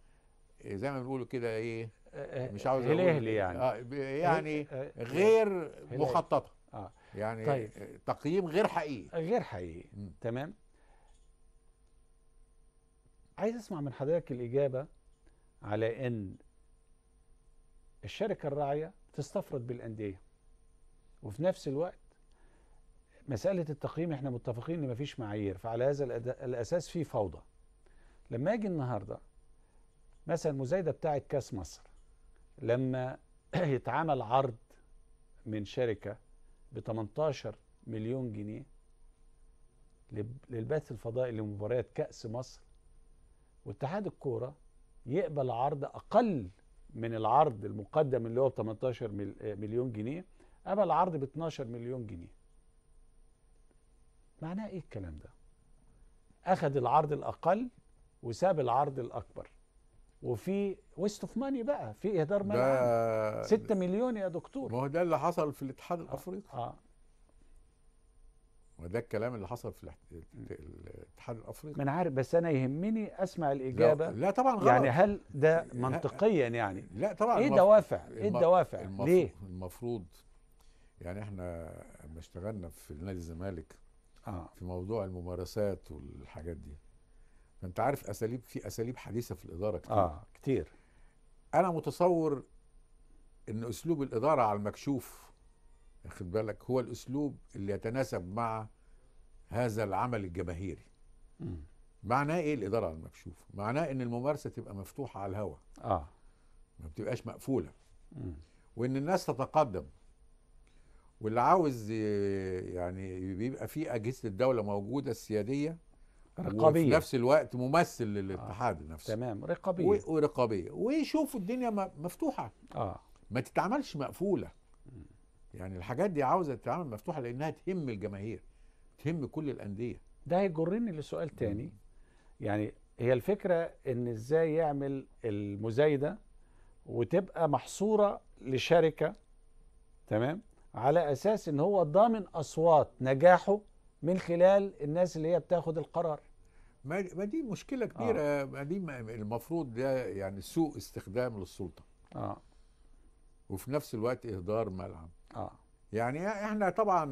إيه، زي ما بيقولوا كده ايه مش عاوز اقول يعني آه يعني آه، غير مخططه آه. يعني طيب. تقييم غير حقيقي غير حقيقي م. تمام عايز اسمع من حضرتك الاجابه على ان الشركه الراعيه تستفرد بالانديه وفي نفس الوقت مساله التقييم احنا متفقين ان مفيش معايير فعلى هذا الاساس في فوضى لما اجي النهارده مثلا مزايده بتاعه كاس مصر لما يتعمل عرض من شركة ب 18 مليون جنيه للبث الفضائي لمباريات كأس مصر واتحاد الكورة يقبل عرض أقل من العرض المقدم اللي هو ب 18 مليون جنيه قبل عرض ب 12 مليون جنيه معناه ايه الكلام ده اخذ العرض الاقل وساب العرض الاكبر وفي ويست اوف ماني بقى في اهدار مال 6 مليون يا دكتور ما هو ده اللي حصل في الاتحاد آه، الافريقي اه وده الكلام اللي حصل في الاتحاد الافريقي ما انا عارف بس انا يهمني اسمع الاجابه لا, لا طبعا غلط يعني هل ده منطقيا يعني لا طبعا ايه دوافع ايه الدوافع ليه المفروض يعني احنا لما اشتغلنا في نادي الزمالك آه. في موضوع الممارسات والحاجات دي انت عارف اساليب في اساليب حديثه في الاداره كتير اه كتير انا متصور ان اسلوب الاداره على المكشوف واخد بالك هو الاسلوب اللي يتناسب مع هذا العمل الجماهيري م. معناه ايه الاداره على المكشوف معناه ان الممارسه تبقى مفتوحه على الهواء اه ما بتبقاش مقفوله م. وان الناس تتقدم واللي عاوز يعني بيبقى في اجهزه الدوله موجوده السياديه رقابيه وفي نفس الوقت ممثل للاتحاد آه. نفسه تمام رقابيه ورقابيه ويشوفوا الدنيا مفتوحه اه ما تتعملش مقفوله يعني الحاجات دي عاوزه تتعمل مفتوحه لانها تهم الجماهير تهم كل الانديه ده هيجرني لسؤال تاني يعني هي الفكره ان ازاي يعمل المزايده وتبقى محصوره لشركه تمام على اساس ان هو ضامن اصوات نجاحه من خلال الناس اللي هي بتاخد القرار ما دي مشكله كبيره آه. ما دي المفروض ده يعني سوء استخدام للسلطه اه وفي نفس الوقت اهدار ملعب اه يعني احنا طبعا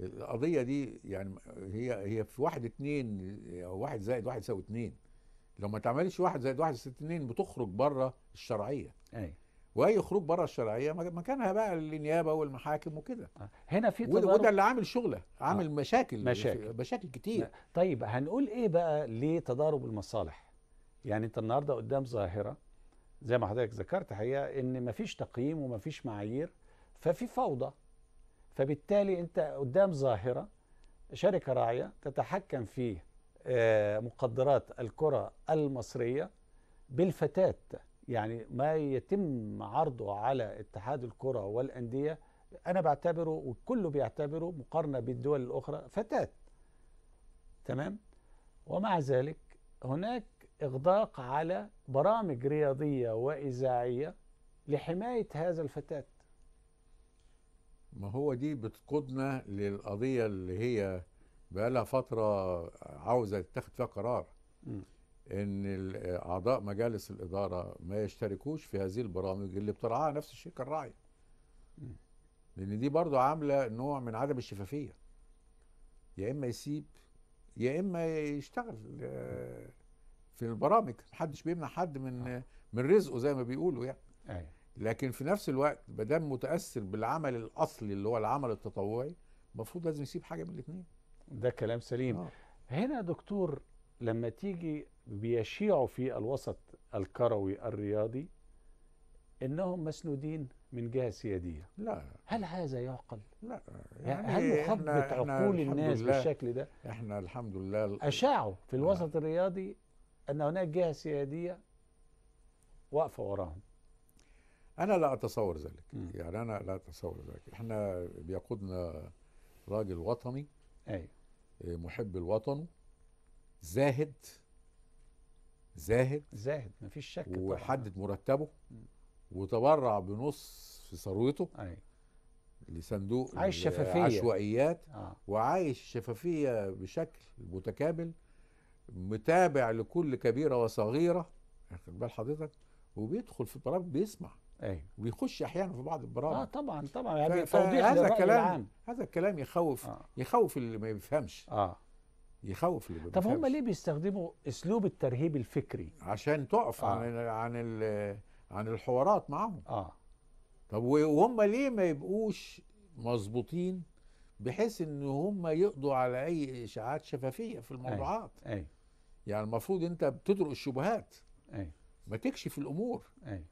القضيه دي يعني هي هي في واحد اتنين او واحد زائد واحد يساوي اتنين لو ما تعملش واحد زائد واحد يساوي اتنين بتخرج بره الشرعيه ايوه واي خروج بره الشرعيه مكانها بقى النيابه والمحاكم وكده آه. هنا في وده اللي عامل شغله عامل آه. مشاكل مشاكل مشاكل كتير طيب هنقول ايه بقى لتضارب المصالح يعني انت النهارده قدام ظاهره زي ما حضرتك ذكرت حقيقه ان مفيش تقييم ومفيش معايير ففي فوضى فبالتالي انت قدام ظاهره شركه راعيه تتحكم في آه، مقدرات الكره المصريه بالفتات يعني ما يتم عرضه على اتحاد الكرة والأندية أنا بعتبره وكله بيعتبره مقارنة بالدول الأخرى فتاة تمام ومع ذلك هناك إغداق على برامج رياضية وإذاعية لحماية هذا الفتاة ما هو دي بتقودنا للقضية اللي هي بقالها فترة عاوزة تاخد فيها قرار م. ان اعضاء مجالس الاداره ما يشتركوش في هذه البرامج اللي بترعاها نفس الشركه الراعيه لان دي برضو عامله نوع من عدم الشفافيه يا اما يسيب يا اما يشتغل آه، في البرامج محدش بيمنع حد من آه. من رزقه زي ما بيقولوا يعني أيوة. لكن في نفس الوقت ما دام متاثر بالعمل الاصلي اللي هو العمل التطوعي المفروض لازم يسيب حاجه من الاثنين ده كلام سليم آه. هنا دكتور لما تيجي بيشيعوا في الوسط الكروي الرياضي انهم مسنودين من جهه سياديه لا هل هذا يعقل لا يعني هل يعني يخبط عقول الناس بالشكل ده احنا الحمد لله اشاعوا في الوسط لا. الرياضي ان هناك جهه سياديه واقفه وراهم انا لا اتصور ذلك م. يعني انا لا اتصور ذلك احنا بيقودنا راجل وطني ايوه إيه، محب الوطن زاهد زاهد زاهد مفيش شك وحدد طبعا. مرتبه وتبرع بنص في ثروته ايوه لصندوق عايش شفافيه عشوائيات آه. وعايش شفافيه بشكل متكامل متابع لكل كبيره وصغيره واخد بال حضرتك وبيدخل في البرامج بيسمع ايوه وبيخش احيانا في بعض البرامج اه طبعا طبعا يعني توضيح هذا الكلام العام. هذا الكلام يخوف آه. يخوف اللي ما بيفهمش اه يخوف اللي طب هم ليه بيستخدموا اسلوب الترهيب الفكري عشان تقف آه. عن عن عن الحوارات معاهم اه طب وهم ليه ما يبقوش مظبوطين بحيث ان هم يقضوا على اي اشاعات شفافيه في الموضوعات أي. أي. يعني المفروض انت بتطرق الشبهات أي. ما تكشف الامور أي.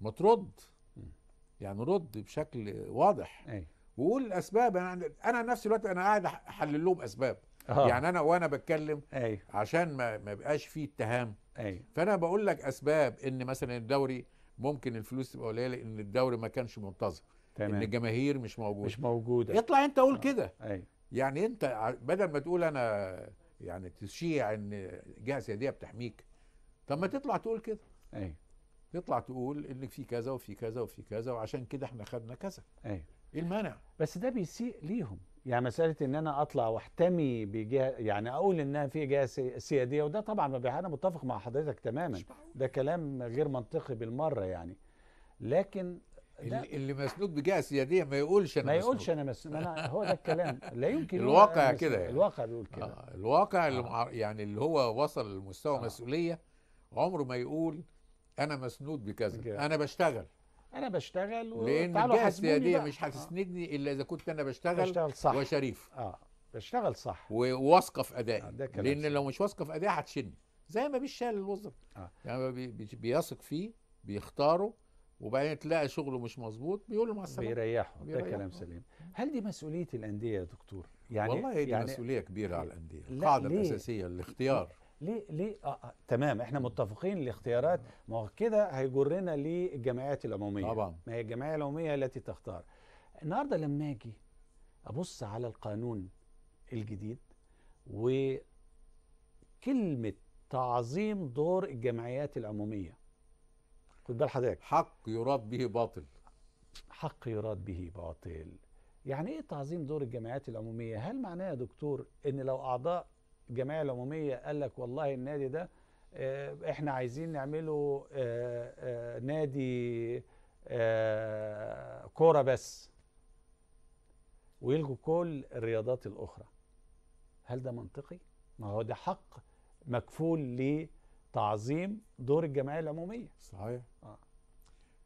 ما ترد م. يعني رد بشكل واضح أي. وقول الاسباب انا انا نفس الوقت انا قاعد احلل لهم اسباب آه. يعني انا وانا بتكلم أيوه. عشان ما ما يبقاش فيه اتهام أيوه. فانا بقول لك اسباب ان مثلا الدوري ممكن الفلوس تبقى قليله ان الدوري ما كانش منتظم تمام. ان الجماهير مش موجوده مش موجوده اطلع انت قول كده أيوه. يعني انت بدل ما تقول انا يعني تشيع ان جهه سياديه بتحميك طب ما تطلع تقول كده ايوه تطلع تقول ان في كذا وفي كذا وفي كذا وعشان كده احنا خدنا كذا ايوه ايه المانع بس ده بيسيء ليهم يعني مساله ان انا اطلع واحتمي بجهه يعني اقول انها في جهه سياديه وده طبعا ما انا متفق مع حضرتك تماما ده كلام غير منطقي بالمره يعني لكن اللي مسنود بجهه سياديه ما يقولش انا ما يقولش انا مسنود انا هو ده الكلام لا يمكن الواقع كده يعني. الواقع بيقول كده آه الواقع آه. اللي مع... يعني اللي هو وصل لمستوى آه. مسؤوليه عمره ما يقول انا مسنود بكذا انا بشتغل انا بشتغل و... لان الجهه السياديه مش آه. هتسندني الا اذا كنت انا بشتغل, بشتغل صح وشريف اه بشتغل صح وواثقه في ادائي آه لان صح. لو مش واثقه في ادائي هتشني زي ما شال الوظف آه. يعني بي... بيثق فيه بيختاره وبعدين تلاقي شغله مش مظبوط بيقول له مع السلامه بيريحه ده كلام سليم هل دي مسؤوليه الانديه يا دكتور يعني والله دي يعني مسؤوليه كبيره على الانديه القاعده الاساسيه الاختيار ليه ليه آه, آه تمام احنا متفقين الاختيارات ما هو كده هيجرنا للجمعيات العموميه طبعا ما هي الجمعيه العموميه التي تختار النهارده لما اجي ابص على القانون الجديد وكلمه تعظيم دور الجمعيات العموميه خد بال حضرتك حق يراد به باطل حق يراد به باطل يعني ايه تعظيم دور الجمعيات العموميه هل معناه يا دكتور ان لو اعضاء الجمعيه العموميه قال لك والله النادي ده آه، احنا عايزين نعمله آه، آه، نادي كوره بس ويلغوا كل الرياضات الاخرى هل ده منطقي ما هو ده حق مكفول لتعظيم دور الجمعيه العموميه صحيح آه.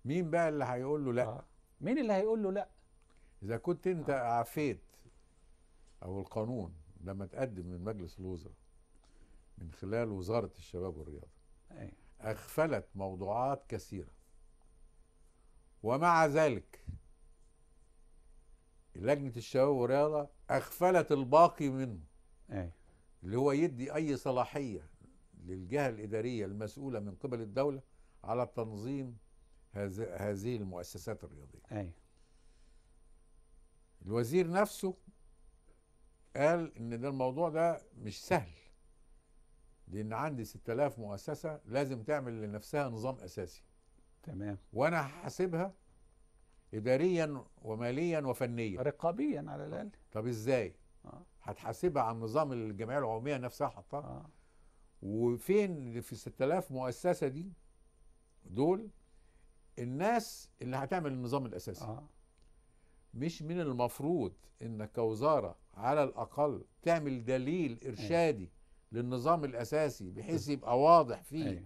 مين بقى اللي هيقول له لا آه. مين اللي هيقول له لا اذا كنت انت آه. عفيت او القانون لما تقدم من مجلس الوزراء من خلال وزاره الشباب والرياضه أي. اغفلت موضوعات كثيره ومع ذلك لجنه الشباب والرياضه اغفلت الباقي منه أي. اللي هو يدي اي صلاحيه للجهه الاداريه المسؤوله من قبل الدوله على تنظيم هذه المؤسسات الرياضيه أي. الوزير نفسه قال ان ده الموضوع ده مش سهل لان عندي 6000 مؤسسه لازم تعمل لنفسها نظام اساسي تمام وانا هحاسبها اداريا وماليا وفنيا رقابيا على آه. الاقل طب ازاي آه. هتحاسبها على النظام الجمعيه العموميه نفسها حطها آه. وفين في 6000 مؤسسه دي دول الناس اللي هتعمل النظام الاساسي آه. مش من المفروض انك كوزاره على الاقل تعمل دليل أيوه. ارشادي أيه. للنظام الاساسي بحيث أيوه. يبقى واضح فيه أيه.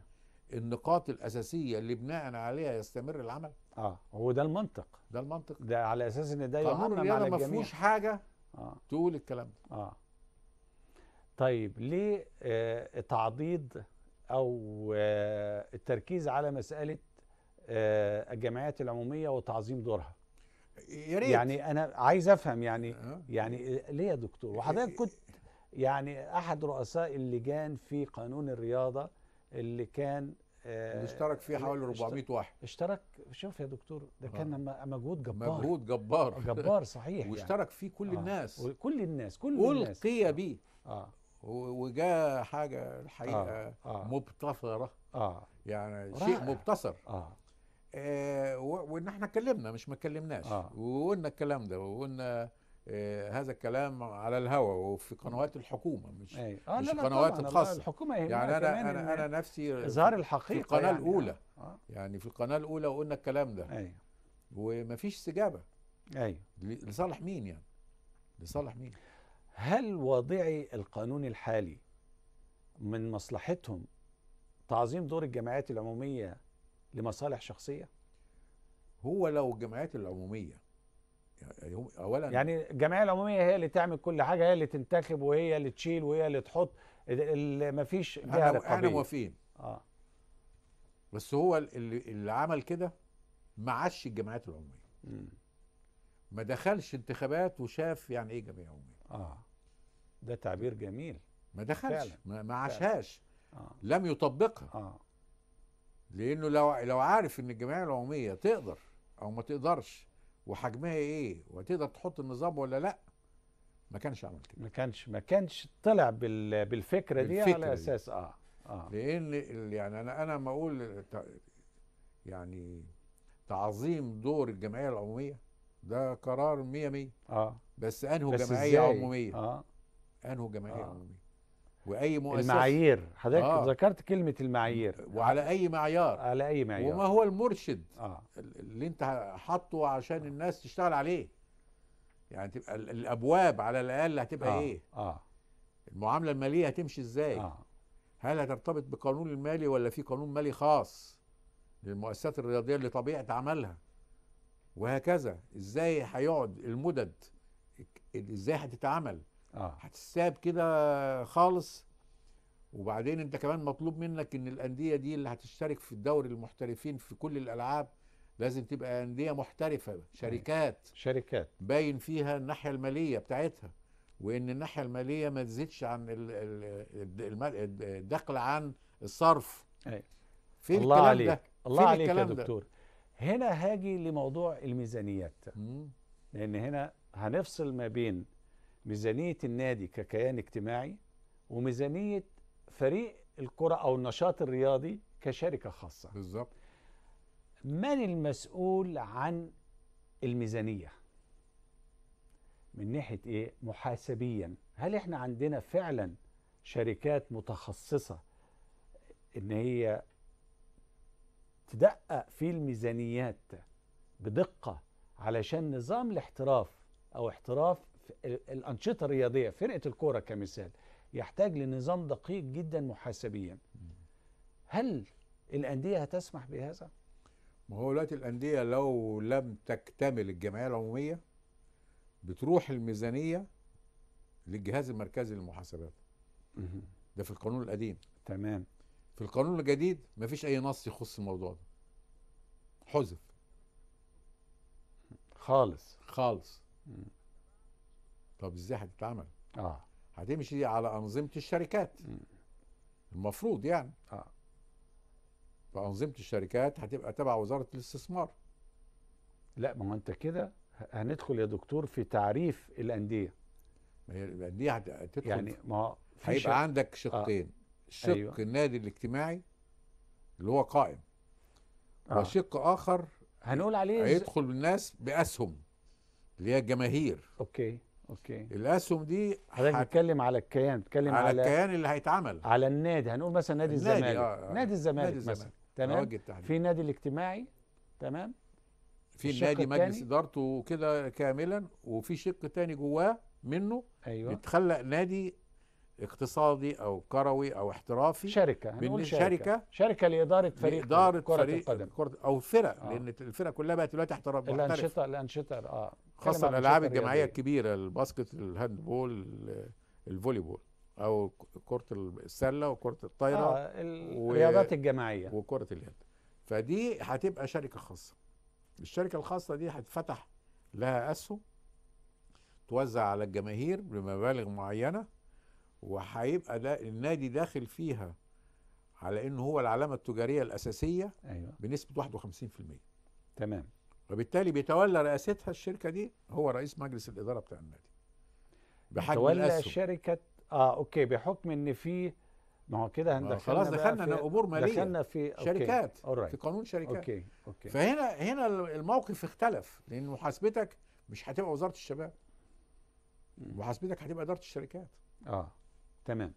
النقاط الاساسيه اللي بناء عليها يستمر العمل اه هو ده المنطق ده المنطق ده على اساس ان ده يعمل على الجميع ما فيهوش حاجه آه. تقول الكلام ده اه طيب ليه آه تعضيد او آه التركيز على مساله آه الجمعيات العموميه وتعظيم دورها يا ريت يعني انا عايز افهم يعني آه. يعني ليه يا دكتور وحضرتك إيه. كنت يعني احد رؤساء اللجان في قانون الرياضه اللي كان آه، اللي اشترك فيه حوالي 400 واحد اشترك شوف يا دكتور ده كان آه. مجهود جبار مجهود جبار جبار صحيح يعني. واشترك يعني. فيه كل آه. الناس كل الناس كل الناس القي بيه اه, آه. وجاء حاجه الحقيقه آه. آه. مبتثره اه يعني شيء مبتثر اه آه، وان احنا اتكلمنا مش ما اتكلمناش آه. وقلنا الكلام ده وقلنا آه، هذا الكلام على الهوى وفي قنوات الحكومه مش أيه. مش لا لا قنوات الخاصه الحكومه يعني انا انا انا نفسي اظهار الحقيقه في القناه يعني الاولى آه. يعني في القناه الاولى وقلنا الكلام ده ايوه ومفيش استجابه ايوه لصالح مين يعني لصالح مين هل وضعي القانون الحالي من مصلحتهم تعظيم دور الجمعيات العموميه لمصالح شخصيه هو لو الجمعيات العموميه يعني اولا يعني الجمعيه العموميه هي اللي تعمل كل حاجه هي اللي تنتخب وهي اللي تشيل وهي اللي تحط مفيش جهه رقابيه احنا موافقين اه بس هو اللي, اللي عمل كده ما الجمعيات العموميه م. ما دخلش انتخابات وشاف يعني ايه جمعيه عموميه اه ده تعبير جميل ما دخلش فعلا. ما عاشهاش آه. لم يطبقها آه. لانه لو لو عارف ان الجمعيه العموميه تقدر او ما تقدرش وحجمها ايه وتقدر تحط النظام ولا لا ما كانش عمل كده ما كانش ما كانش طلع بال بالفكره دي على دي. اساس اه اه لان يعني انا انا ما اقول يعني تعظيم دور الجمعيه العموميه ده قرار 100 100 اه بس انهو بس جمعيه عموميه اه انهو جمعيه آه. عموميه واي مؤسسه المعايير حضرتك آه. ذكرت كلمه المعايير وعلى اي معيار على اي معيار وما هو المرشد آه. اللي انت حاطه عشان الناس تشتغل عليه يعني تبقى الابواب على الاقل هتبقى آه. ايه اه المعامله الماليه هتمشي ازاي آه. هل هترتبط بقانون المالي ولا في قانون مالي خاص للمؤسسات الرياضيه اللي طبيعه عملها وهكذا ازاي هيقعد المدد ازاي هتتعمل آه. هتساب كده خالص وبعدين انت كمان مطلوب منك ان الانديه دي اللي هتشترك في الدوري المحترفين في كل الالعاب لازم تبقى انديه محترفه أيوة. شركات شركات باين فيها الناحيه الماليه بتاعتها وان الناحيه الماليه ما تزيدش عن الدخل عن الصرف أي. أيوة. فين الله الكلام عليك. ده الله عليك يا دكتور ده؟ هنا هاجي لموضوع الميزانيات مم. لان هنا هنفصل ما بين ميزانيه النادي ككيان اجتماعي وميزانيه فريق الكره او النشاط الرياضي كشركه خاصه بالظبط من المسؤول عن الميزانيه من ناحيه ايه محاسبيا هل احنا عندنا فعلا شركات متخصصه ان هي تدقق في الميزانيات بدقه علشان نظام الاحتراف او احتراف الانشطه الرياضيه فرقه الكوره كمثال يحتاج لنظام دقيق جدا محاسبيا هل الانديه هتسمح بهذا ما هو دلوقتي الانديه لو لم تكتمل الجمعيه العموميه بتروح الميزانيه للجهاز المركزي للمحاسبات ده في القانون القديم تمام في القانون الجديد مفيش اي نص يخص الموضوع ده حذف خالص خالص طب ازاي هتتعمل؟ اه هتمشي على انظمه الشركات م. المفروض يعني اه فانظمه الشركات هتبقى تبع وزاره الاستثمار لا ما هو انت كده هندخل يا دكتور في تعريف الانديه ما هي الانديه هتدخل يعني ما هيبقى عندك آه. شقين آه. شق أيوة. النادي الاجتماعي اللي هو قائم آه. وشق اخر هنقول عليه هيدخل الناس باسهم اللي هي الجماهير اوكي اوكي الاسهم دي حضرتك بتتكلم على الكيان بتتكلم على, على الكيان اللي هيتعمل على النادي هنقول مثلا نادي الزمالك آه،, آه. نادي الزمالك نادي الزمالك مثلا تمام في نادي الاجتماعي تمام في النادي مجلس ادارته كده كاملا وفي شق تاني جواه منه أيوة. يتخلق نادي اقتصادي او كروي او احترافي شركه هنقول شركه شركه, شركه لاداره فريق لإدارة كره فريق القدم كرة او فرق آه. لان الفرق كلها بقت دلوقتي احتراف الانشطه الانشطه اه خاصه الالعاب الجماعيه الكبيره الباسكت الهاند بول الفولي بول او كره السله وكره الطايره آه الرياضات و... الجماعيه وكره اليد فدي هتبقى شركه خاصه الشركه الخاصه دي هتفتح لها اسهم توزع على الجماهير بمبالغ معينه وهيبقى ده النادي داخل فيها على انه هو العلامه التجاريه الاساسيه أيوة. بنسبه 51% تمام وبالتالي بيتولى رئاستها الشركه دي هو رئيس مجلس الاداره بتاع النادي بحجم تولى شركه اه اوكي بحكم ان في ما هو كده هندخل خلاص دخلنا امور ماليه دخلنا في أوكي. شركات أوكي. في قانون شركات اوكي اوكي فهنا هنا الموقف اختلف لان محاسبتك مش هتبقى وزاره الشباب محاسبتك هتبقى اداره الشركات اه تمام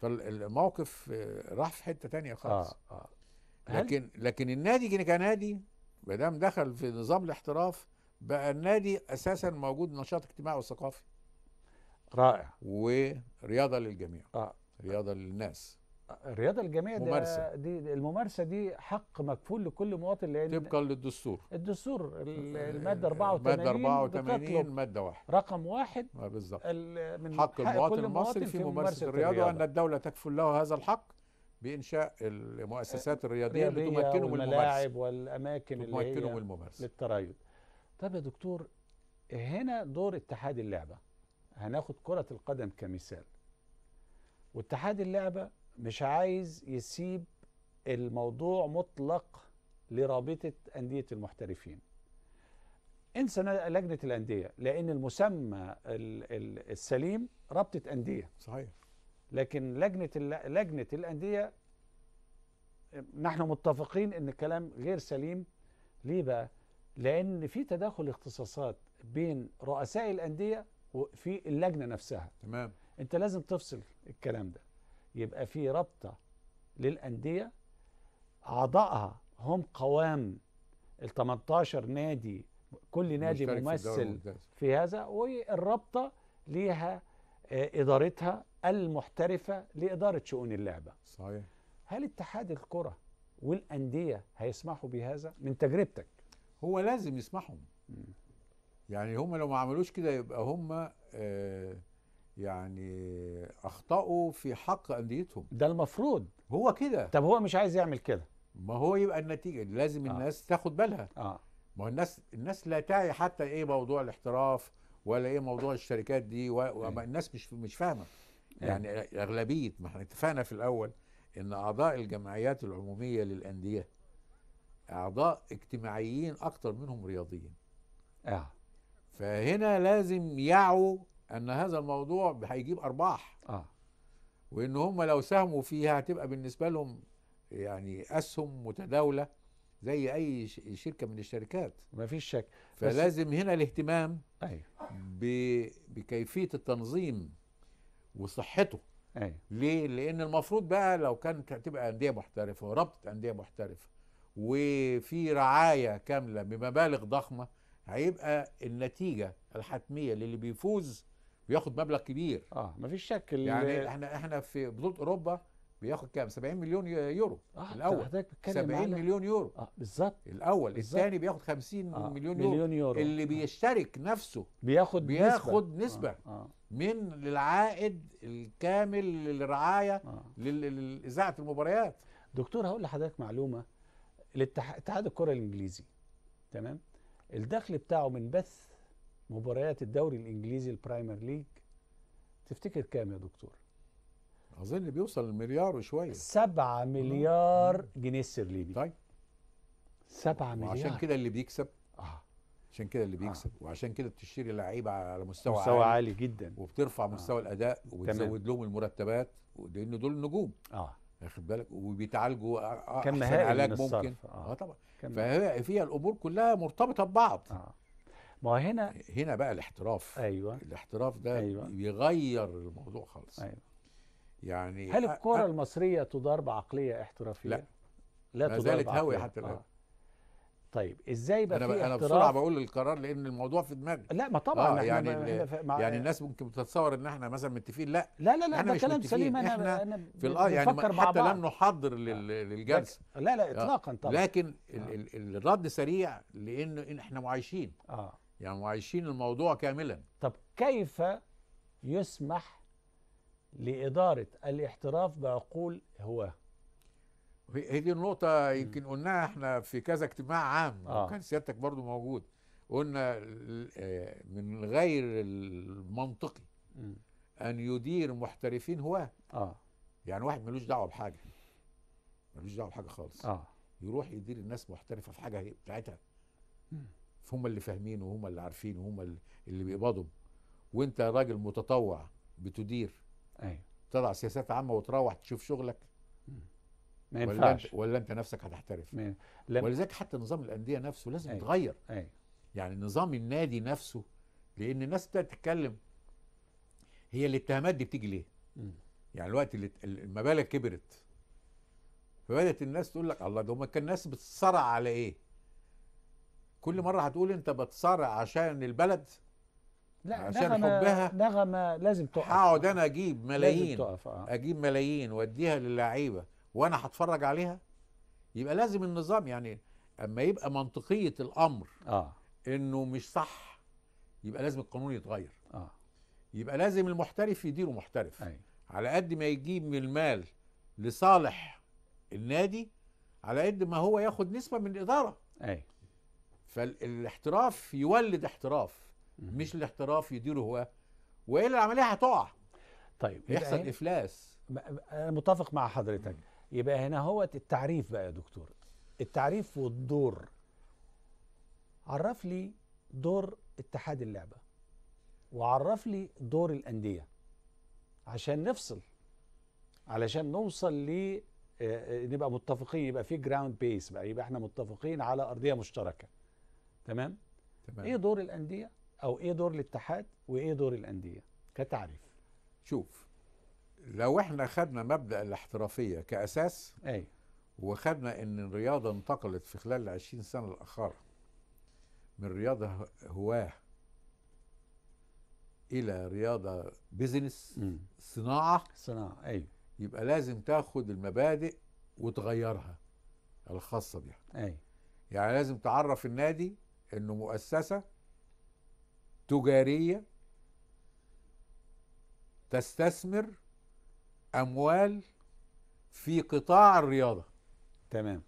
فالموقف آه، راح في حته تانية خالص آه آه. لكن لكن النادي كنادي ما دام دخل في نظام الاحتراف بقى النادي اساسا موجود نشاط اجتماعي وثقافي رائع ورياضه للجميع آه. رياضه للناس الرياضه الجماعيه ممارسة. دي, دي الممارسه دي حق مكفول لكل مواطن لان طبقا للدستور الدستور الماده 84 الماده 84 ماده واحد رقم واحد آه، بالظبط من حق, حق المواطن المصري في ممارسه الرياضه وان الدوله تكفل له هذا الحق بانشاء المؤسسات الرياضيه اللي تمكنهم الممارسه الملاعب والاماكن اللي هي الممارسة. للتريض طب يا دكتور هنا دور اتحاد اللعبه هناخد كره القدم كمثال واتحاد اللعبه مش عايز يسيب الموضوع مطلق لرابطه انديه المحترفين انسى لجنه الانديه لان المسمى السليم رابطه انديه صحيح لكن لجنه لجنه الانديه نحن متفقين ان الكلام غير سليم ليه بقى لان في تداخل اختصاصات بين رؤساء الانديه وفي اللجنه نفسها تمام انت لازم تفصل الكلام ده يبقى في رابطه للانديه اعضائها هم قوام ال 18 نادي كل نادي ممثل في, في هذا والرابطه ليها آه، ادارتها المحترفه لاداره شؤون اللعبه صحيح هل اتحاد الكره والانديه هيسمحوا بهذا من تجربتك هو لازم يسمحوا يعني هم لو ما عملوش كده يبقى هم آه يعني اخطاوا في حق انديتهم ده المفروض هو كده طب هو مش عايز يعمل كده ما هو يبقى النتيجه لازم آه. الناس تاخد بالها اه ما هو الناس الناس لا تعي حتى ايه موضوع الاحتراف ولا ايه موضوع الشركات دي و... إيه. الناس مش مش فاهمه إيه. يعني أي. اغلبيه ما احنا اتفقنا في الاول ان اعضاء الجمعيات العموميه للانديه اعضاء اجتماعيين اكتر منهم رياضيين اه فهنا لازم يعوا ان هذا الموضوع هيجيب ارباح اه وان هم لو ساهموا فيها هتبقى بالنسبه لهم يعني اسهم متداوله زي اي شركه من الشركات ما فيش شك فلازم هنا الاهتمام ايوه بكيفيه التنظيم وصحته ايوه ليه لان المفروض بقى لو كانت هتبقى انديه محترفه ورابطه انديه محترفه وفي رعايه كامله بمبالغ ضخمه هيبقى النتيجه الحتميه للي بيفوز بياخد مبلغ كبير اه مفيش شك يعني احنا احنا في بطوله اوروبا بياخد كام 70 مليون يورو آه الاول حضرتك بتتكلم 70 مليون يورو اه بالظبط الاول بالزبط. الثاني بياخد 50 آه مليون يورو مليون يورو اللي آه. بيشترك نفسه بياخد بياخد نسبه, نسبة آه آه من العائد الكامل للرعايه آه لاذاعه المباريات دكتور هقول لحضرتك معلومه الاتحاد الكره الانجليزي تمام الدخل بتاعه من بث مباريات الدوري الانجليزي البرايمر ليج تفتكر كام يا دكتور؟ اظن بيوصل المليار وشويه 7 مليار جنيه استرليني طيب 7 مليار وعشان كده اللي بيكسب اه عشان كده اللي بيكسب آه. وعشان كده بتشتري لعيبه على مستوى, مستوى عالي, عالي جدا وبترفع آه. مستوى الاداء وبتزود لهم المرتبات لان دول نجوم اه واخد بالك وبيتعالجوا آه، آه، احسن علاج ممكن آه. اه طبعا فهي فيها الامور كلها مرتبطه ببعض آه. ما هنا هنا بقى الاحتراف ايوه الاحتراف ده أيوة. بيغير الموضوع خالص أيوة. يعني هل الكره أ... المصريه تدار بعقليه احترافيه؟ لا لا ما زالت هاويه حتى الان آه. طيب ازاي بقى انا انا بسرعه بقول القرار لان الموضوع في دماغي لا ما طبعا آه يعني احنا مع يعني الناس ممكن تتصور ان احنا مثلا متفقين لا لا لا لا ده كلام سليم انا احنا أنا في الآه يعني حتى لم نحضر آه. للجلسه لا لا آه. اطلاقا طبعا لكن آه. الرد سريع لان احنا معايشين اه يعني وعايشين الموضوع كاملا طب كيف يسمح لإدارة الاحتراف بعقول هواه هي دي النقطة يمكن قلناها احنا في كذا اجتماع عام آه. وكان سيادتك برضو موجود قلنا آه، من غير المنطقي م. أن يدير محترفين هواه آه. يعني واحد ملوش دعوة بحاجة ملوش دعوة بحاجة خالص آه. يروح يدير الناس محترفة في حاجة بتاعتها هم اللي فاهمين وهم اللي عارفين وهم اللي بيقبضوا وانت راجل متطوع بتدير ايوه تضع سياسات عامه وتروح تشوف شغلك ما ينفعش ولا, ولا انت نفسك هتحترف ولذلك حتى نظام الانديه نفسه لازم أيوة. يتغير أيوة. يعني نظام النادي نفسه لان الناس ابتدت تتكلم هي الاتهامات دي بتيجي ليه؟ م. يعني الوقت اللي المبالغ كبرت فبدات الناس تقول لك الله ده هم كان الناس بتتصارع على ايه؟ كل مره هتقول انت بتصارع عشان البلد لا عشان نغمة حبها نغمة لازم تقف هقعد انا اجيب ملايين لازم تقف آه. اجيب ملايين واديها للعيبه وانا هتفرج عليها يبقى لازم النظام يعني اما يبقى منطقيه الامر اه انه مش صح يبقى لازم القانون يتغير اه يبقى لازم المحترف يديره محترف أي. على قد ما يجيب من المال لصالح النادي على قد ما هو ياخد نسبه من الاداره أي. فالاحتراف يولد احتراف مش الاحتراف يديره هو والا العمليه هتقع طيب يحصل افلاس انا متفق مع حضرتك يبقى هنا هو التعريف بقى يا دكتور التعريف والدور عرف لي دور اتحاد اللعبه وعرف لي دور الانديه عشان نفصل علشان نوصل ل آه، آه، نبقى متفقين يبقى في جراوند بيس بقى يبقى احنا متفقين على ارضيه مشتركه تمام؟ تمام ايه دور الانديه او ايه دور الاتحاد وايه دور الانديه كتعريف شوف لو احنا خدنا مبدا الاحترافيه كاساس ايوه وخدنا ان الرياضه انتقلت في خلال ال 20 سنه الاخيره من رياضه هواه الى رياضه بيزنس صناعه صناعه ايوه يبقى لازم تاخد المبادئ وتغيرها الخاصه بيها ايوه يعني لازم تعرف النادي انه مؤسسه تجاريه تستثمر اموال في قطاع الرياضه تمام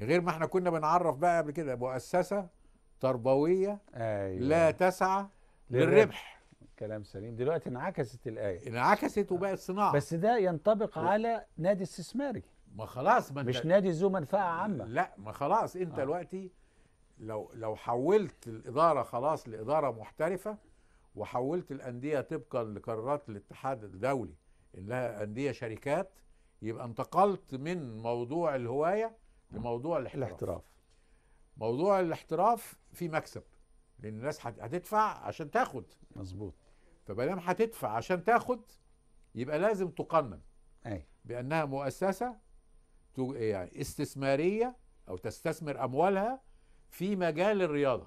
غير ما احنا كنا بنعرف بقى قبل كده مؤسسه تربويه أيوة. لا تسعى للربح, للربح. كلام سليم دلوقتي انعكست الايه انعكست وبقت صناعه بس ده ينطبق و... على نادي استثماري ما خلاص ما انت... مش نادي ذو منفعه عامه لا ما خلاص انت آه. دلوقتي آه. لو لو حولت الاداره خلاص لاداره محترفه وحولت الانديه طبقا لقرارات الاتحاد الدولي انها انديه شركات يبقى انتقلت من موضوع الهوايه لموضوع الاحتراف, الاحتراف. موضوع الاحتراف في مكسب لان الناس هتدفع عشان تاخد مظبوط فبدام هتدفع عشان تاخد يبقى لازم تقنن أي. بانها مؤسسه يعني استثماريه او تستثمر اموالها في مجال الرياضه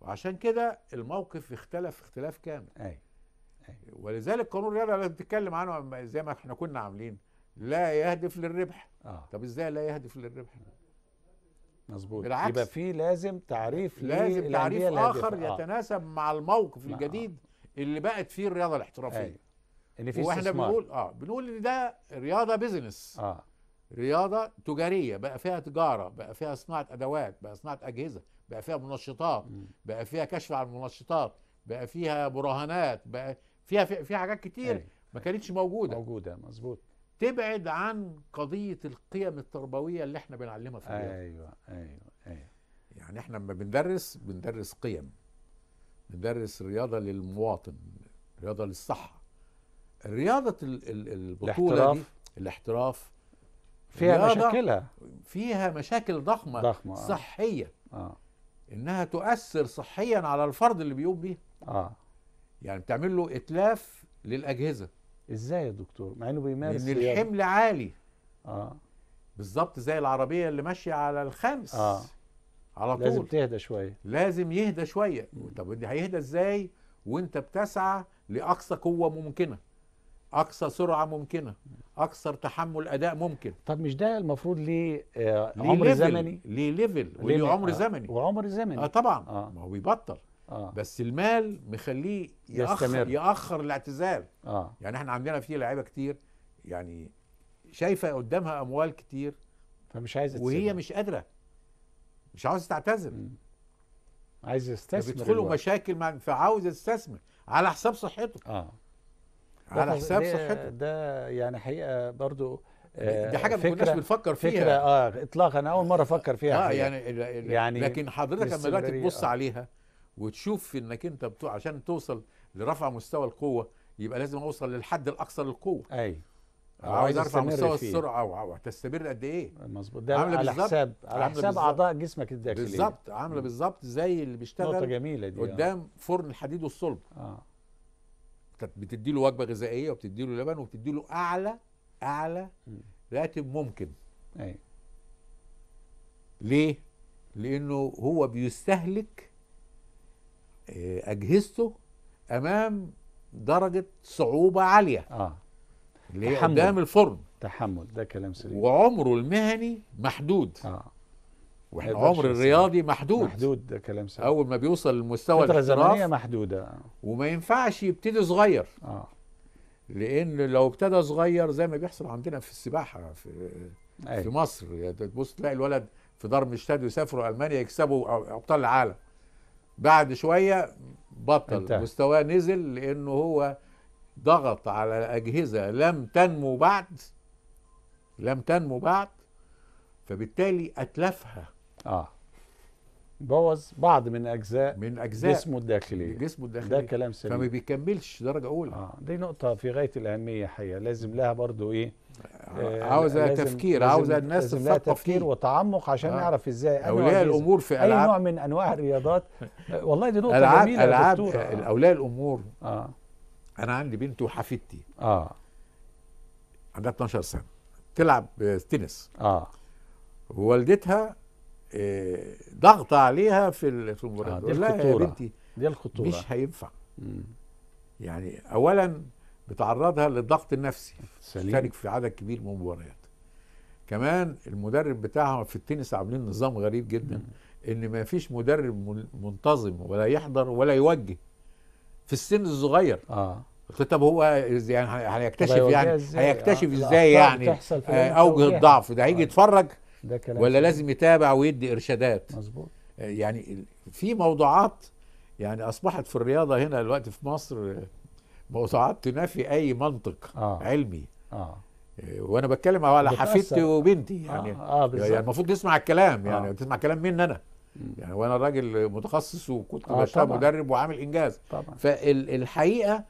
وعشان كده الموقف اختلف اختلاف كامل أي. أي. ولذلك قانون الرياضه اللي بتتكلم عنه زي ما احنا كنا عاملين لا يهدف للربح آه. طب ازاي لا يهدف للربح مظبوط بالعكس يبقى في لازم تعريف لازم تعريف اخر آه. يتناسب مع الموقف آه. الجديد اللي بقت فيه الرياضه الاحترافيه أي. اللي فيه واحنا بنقول اه بنقول ان ده رياضه بيزنس اه رياضه تجاريه بقى فيها تجاره بقى فيها صناعه ادوات بقى صناعه اجهزه بقى فيها منشطات بقى فيها كشف عن المنشطات بقى فيها مراهنات بقى فيها في, حاجات كتير أي. أيوة. ما كانتش موجوده موجوده مظبوط تبعد عن قضيه القيم التربويه اللي احنا بنعلمها في ايوه ايوه ايوه يعني احنا لما بندرس بندرس قيم بندرس رياضه للمواطن رياضه للصحه رياضه البطوله الاحتراف. دي الاحتراف فيها مشاكلها فيها مشاكل ضخمة, ضخمة آه. صحية آه. إنها تؤثر صحيا على الفرد اللي بيقوم بيها آه. يعني بتعمل له إتلاف للأجهزة إزاي يا دكتور؟ مع إنه بيمارس إن الحمل عالي آه. بالظبط زي العربية اللي ماشية على الخمس آه. على طول لازم تهدى شوية لازم يهدى شوية طب هيهدى إزاي وأنت بتسعى لأقصى قوة ممكنة اقصى سرعه ممكنه اكثر تحمل اداء ممكن طب مش ده المفروض ليه آه عمر زمني ليه ليفل وليه عمر آه زمني وعمر زمني اه طبعا آه ما هو بيبطل آه بس المال مخليه يأخر يستمر. يأخر الاعتزال آه يعني احنا عندنا في لعيبه كتير يعني شايفه قدامها اموال كتير فمش عايزه وهي مش قادره مش عاوزه تعتزل عايز يعني يستثمر بيدخلوا مشاكل مع فعاوز يستثمر على حساب صحته اه على حساب صحتك ده يعني حقيقه برضو دي آه، حاجه ما كناش بنفكر فيها فكره اه اطلاقا انا اول مره افكر فيها آه يعني, يعني لكن حضرتك لما دلوقتي تبص آه. عليها وتشوف انك انت بتوع عشان توصل لرفع مستوى القوه يبقى لازم اوصل للحد الاقصى للقوه اي عاوز ارفع مستوى فيه. السرعه وهتستمر قد ايه مظبوط ده عامله على حساب على حساب اعضاء جسمك الداخليه بالظبط عامله بالظبط زي اللي بيشتغل نقطه جميله دي آه. قدام آه. فرن الحديد والصلب اه كانت بتدي له وجبه غذائيه وبتدي له لبن وبتدي له اعلى اعلى راتب ممكن أي. ليه لانه هو بيستهلك آه، اجهزته امام درجه صعوبه عاليه اه اللي هي قدام الفرن تحمل ده كلام سليم وعمره المهني محدود اه العمر الرياضي محدود محدود ده كلام سهل اول ما بيوصل لمستوى فتره زمنيه محدوده وما ينفعش يبتدي صغير اه لان لو ابتدى صغير زي ما بيحصل عندنا في السباحه في أي. في مصر يعني تبص تلاقي الولد في دار مشتاد يسافروا المانيا يكسبوا ابطال العالم بعد شويه بطل مستواه نزل لانه هو ضغط على اجهزه لم تنمو بعد لم تنمو بعد فبالتالي اتلفها اه بوظ بعض من اجزاء من اجزاء جسمه الداخلي جسمه الداخلي ده كلام سليم فما بيكملش درجه اولى اه دي نقطه في غايه الاهميه حقيقه لازم لها برضو ايه آه, آه، عاوزه تفكير عاوزه الناس لازم لها تفكير وتعمق عشان آه. نعرف ازاي اولياء الامور في العاب اي نوع من انواع الرياضات آه، والله دي نقطه ألعاب جميله العاب آه. اولياء الامور اه انا عندي بنت وحفيدتي اه عندها 12 سنه تلعب تنس اه ووالدتها آه، ضغط عليها في في المباراه آه الخطوره يا بنتي دي الخطوره مش هينفع يعني اولا بتعرضها للضغط النفسي تشارك في عدد كبير من المباريات كمان المدرب بتاعها في التنس عاملين نظام غريب جدا مم. ان ما فيش مدرب منتظم ولا يحضر ولا يوجه في السن الصغير اه طب هو يعني هيكتشف يعني هيكتشف ازاي يعني, آه. إزاي يعني آه اوجه الضعف ده هيجي آه. يتفرج ده كلام ولا لازم يتابع ويدي ارشادات مظبوط آه، يعني في موضوعات يعني اصبحت في الرياضه هنا دلوقتي في مصر آه، موضوعات تنافي اي منطق آه. علمي آه. آه، وانا بتكلم على حفيدتي وبنتي يعني آه. آه يعني المفروض تسمع الكلام يعني آه. تسمع كلام مين انا يعني وانا راجل متخصص وكنت آه بشتغل مدرب وعامل انجاز طبعا فالحقيقه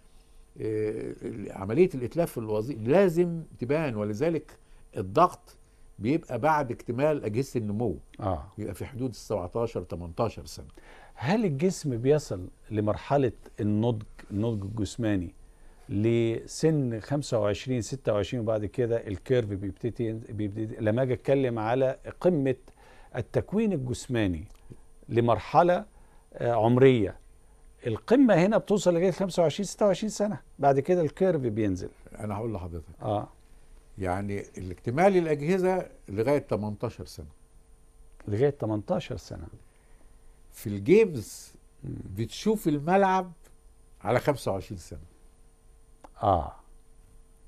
عمليه الاتلاف في الوظيفه لازم تبان ولذلك الضغط بيبقى بعد اكتمال اجهزه النمو آه. بيبقى في حدود ال 17 18 سنه هل الجسم بيصل لمرحله النضج النضج الجسماني لسن 25 26 وبعد كده الكيرف بيبتدي بيبتدي لما اجي اتكلم على قمه التكوين الجسماني لمرحله آه، عمريه القمه هنا بتوصل لغايه 25 26 سنه بعد كده الكيرف بينزل انا هقول لحضرتك اه يعني الاكتمال الاجهزه لغايه 18 سنه لغايه 18 سنه في الجيمز بتشوف الملعب على 25 سنه اه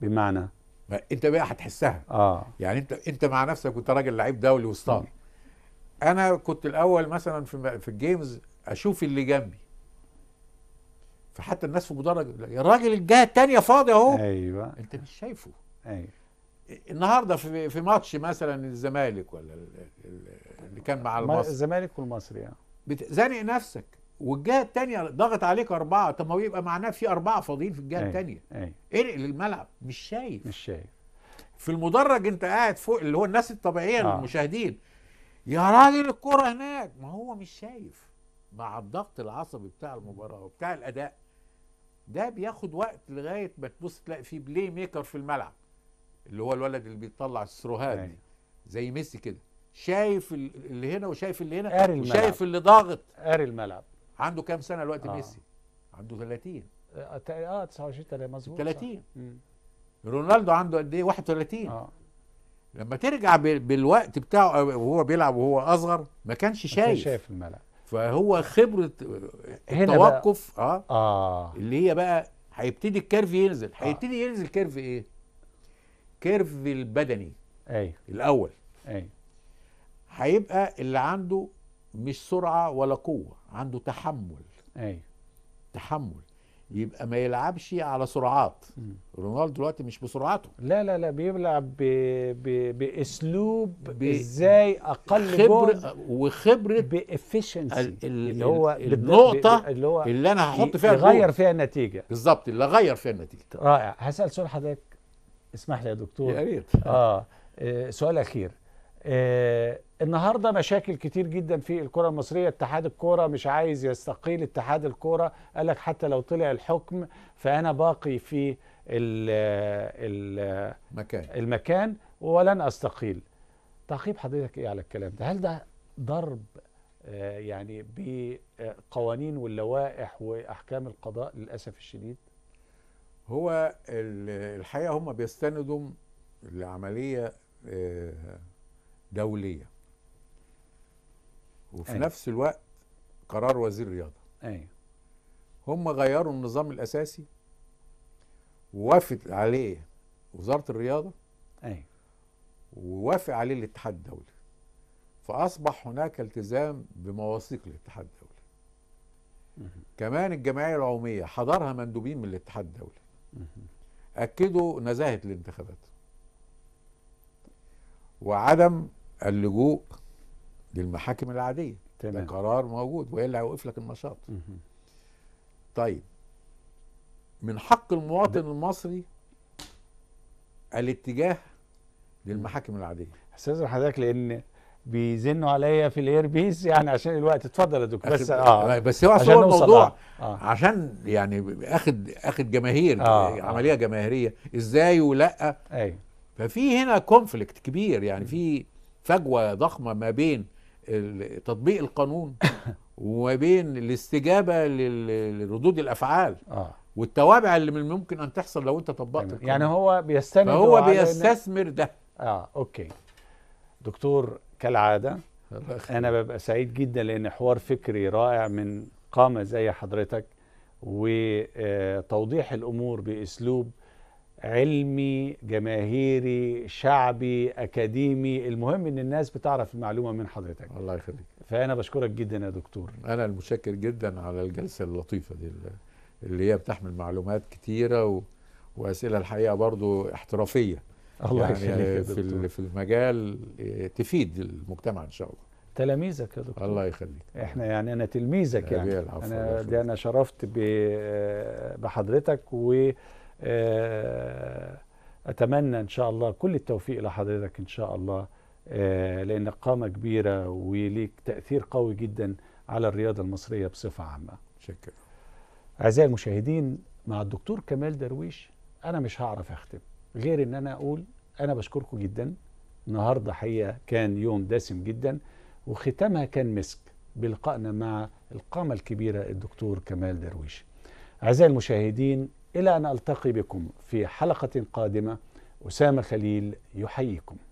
بمعنى ما انت بقى هتحسها اه يعني انت انت مع نفسك وانت راجل لعيب دولي وستار انا كنت الاول مثلا في في الجيمز اشوف اللي جنبي فحتى الناس في المدرج راجل الجهه الثانيه فاضي اهو ايوه انت مش شايفه ايوه النهارده في في ماتش مثلا الزمالك ولا اللي كان مع المصري الزمالك والمصري يعني آه. بتزنق نفسك والجهه الثانيه ضغط عليك اربعه طب ما هو يبقى معناه في اربعه فاضيين في الجهه الثانيه انقل الملعب مش شايف مش شايف في المدرج انت قاعد فوق اللي هو الناس الطبيعيه آه. المشاهدين يا راجل الكره هناك ما هو مش شايف مع الضغط العصبي بتاع المباراه وبتاع الاداء ده بياخد وقت لغايه ما تبص تلاقي في بلاي ميكر في الملعب اللي هو الولد اللي بيطلع السروهات دي أيوه. زي ميسي كده شايف اللي هنا وشايف اللي هنا قاري الملعب وشايف اللي ضاغط قاري الملعب عنده كام سنه دلوقتي آه. ميسي؟ عنده 30 اه 29 30 آه، مظبوط 30 رونالدو عنده قد ايه؟ 31 اه لما ترجع بالوقت بتاعه آه، وهو بيلعب وهو اصغر ما كانش شايف ما كانش شايف الملعب فهو خبره آه، التوقف اه, آه. اللي هي بقى هيبتدي الكيرف ينزل هيبتدي آه. ينزل كيرف ايه؟ الكيرف البدني ايوه الاول ايوه هيبقى اللي عنده مش سرعه ولا قوه عنده تحمل ايوه تحمل يبقى ما يلعبش على سرعات رونالدو دلوقتي مش بسرعته لا لا لا بيلعب ب... ب... باسلوب ب... ازاي اقل خبر وخبره بافشنسي ال... ال... اللي هو النقطه ب... اللي, هو اللي انا هحط فيها يغير فيها النتيجه بالظبط اللي غير فيها النتيجه رائع هسال سؤال حضرتك اسمح لي يا دكتور يا ريت آه،, اه سؤال اخير آه النهارده مشاكل كتير جدا في الكره المصريه اتحاد الكوره مش عايز يستقيل اتحاد الكوره قال لك حتى لو طلع الحكم فانا باقي في ال المكان المكان ولن استقيل تعقيب حضرتك ايه على الكلام ده هل ده ضرب آه يعني بقوانين واللوائح واحكام القضاء للاسف الشديد هو الحقيقه هم بيستندوا لعمليه آه، دوليه وفي أي. أيوة. نفس الوقت قرار وزير الرياضه ايوه هم غيروا النظام الاساسي ووافق عليه وزاره الرياضه ايوه ووافق عليه الاتحاد الدولي فاصبح هناك التزام بمواثيق الاتحاد الدولي كمان الجمعيه العموميه حضرها مندوبين من الاتحاد الدولي اكدوا نزاهه الانتخابات وعدم اللجوء للمحاكم العاديه تمام. ده قرار موجود والا هيوقف لك النشاط طيب من حق المواطن ده. المصري الاتجاه للمحاكم العاديه استاذ حضرتك لان بيزنوا عليا في الاير بيس يعني عشان الوقت اتفضل يا دكتور بس اه بس هو عشان الموضوع آه. عشان يعني اخد اخد جماهير آه. عمليه جماهيريه ازاي ولا ايوه ففي هنا كونفليكت كبير يعني في فجوه ضخمه ما بين تطبيق القانون وما بين الاستجابه لردود الافعال آه. والتوابع اللي من الممكن ان تحصل لو انت طبقت يعني القانون. هو بيستند هو بيستثمر ده اه اوكي دكتور كالعادة أنا ببقى سعيد جدا لأن حوار فكري رائع من قامة زي حضرتك وتوضيح الأمور بأسلوب علمي جماهيري شعبي أكاديمي المهم أن الناس بتعرف المعلومة من حضرتك الله يخليك فأنا بشكرك جدا يا دكتور أنا المشكر جدا على الجلسة اللطيفة دي اللي هي بتحمل معلومات كتيرة و... وأسئلة الحقيقة برضو احترافية الله يعني يخليك في دكتور. في المجال آه، تفيد المجتمع ان شاء الله تلاميذك يا دكتور الله يخليك احنا يعني انا تلميذك يعني انا دي انا شرفت آه، بحضرتك و آه، اتمنى ان شاء الله كل التوفيق لحضرتك ان شاء الله لانك قامه كبيره وليك تاثير قوي جدا على الرياضه المصريه بصفه عامه شكرا اعزائي المشاهدين مع الدكتور كمال درويش انا مش هعرف اختم غير ان انا اقول انا بشكركم جدا النهارده حقيقه كان يوم دسم جدا وختامها كان مسك بلقائنا مع القامه الكبيره الدكتور كمال درويش. اعزائي المشاهدين الى ان التقي بكم في حلقه قادمه اسامه خليل يحييكم.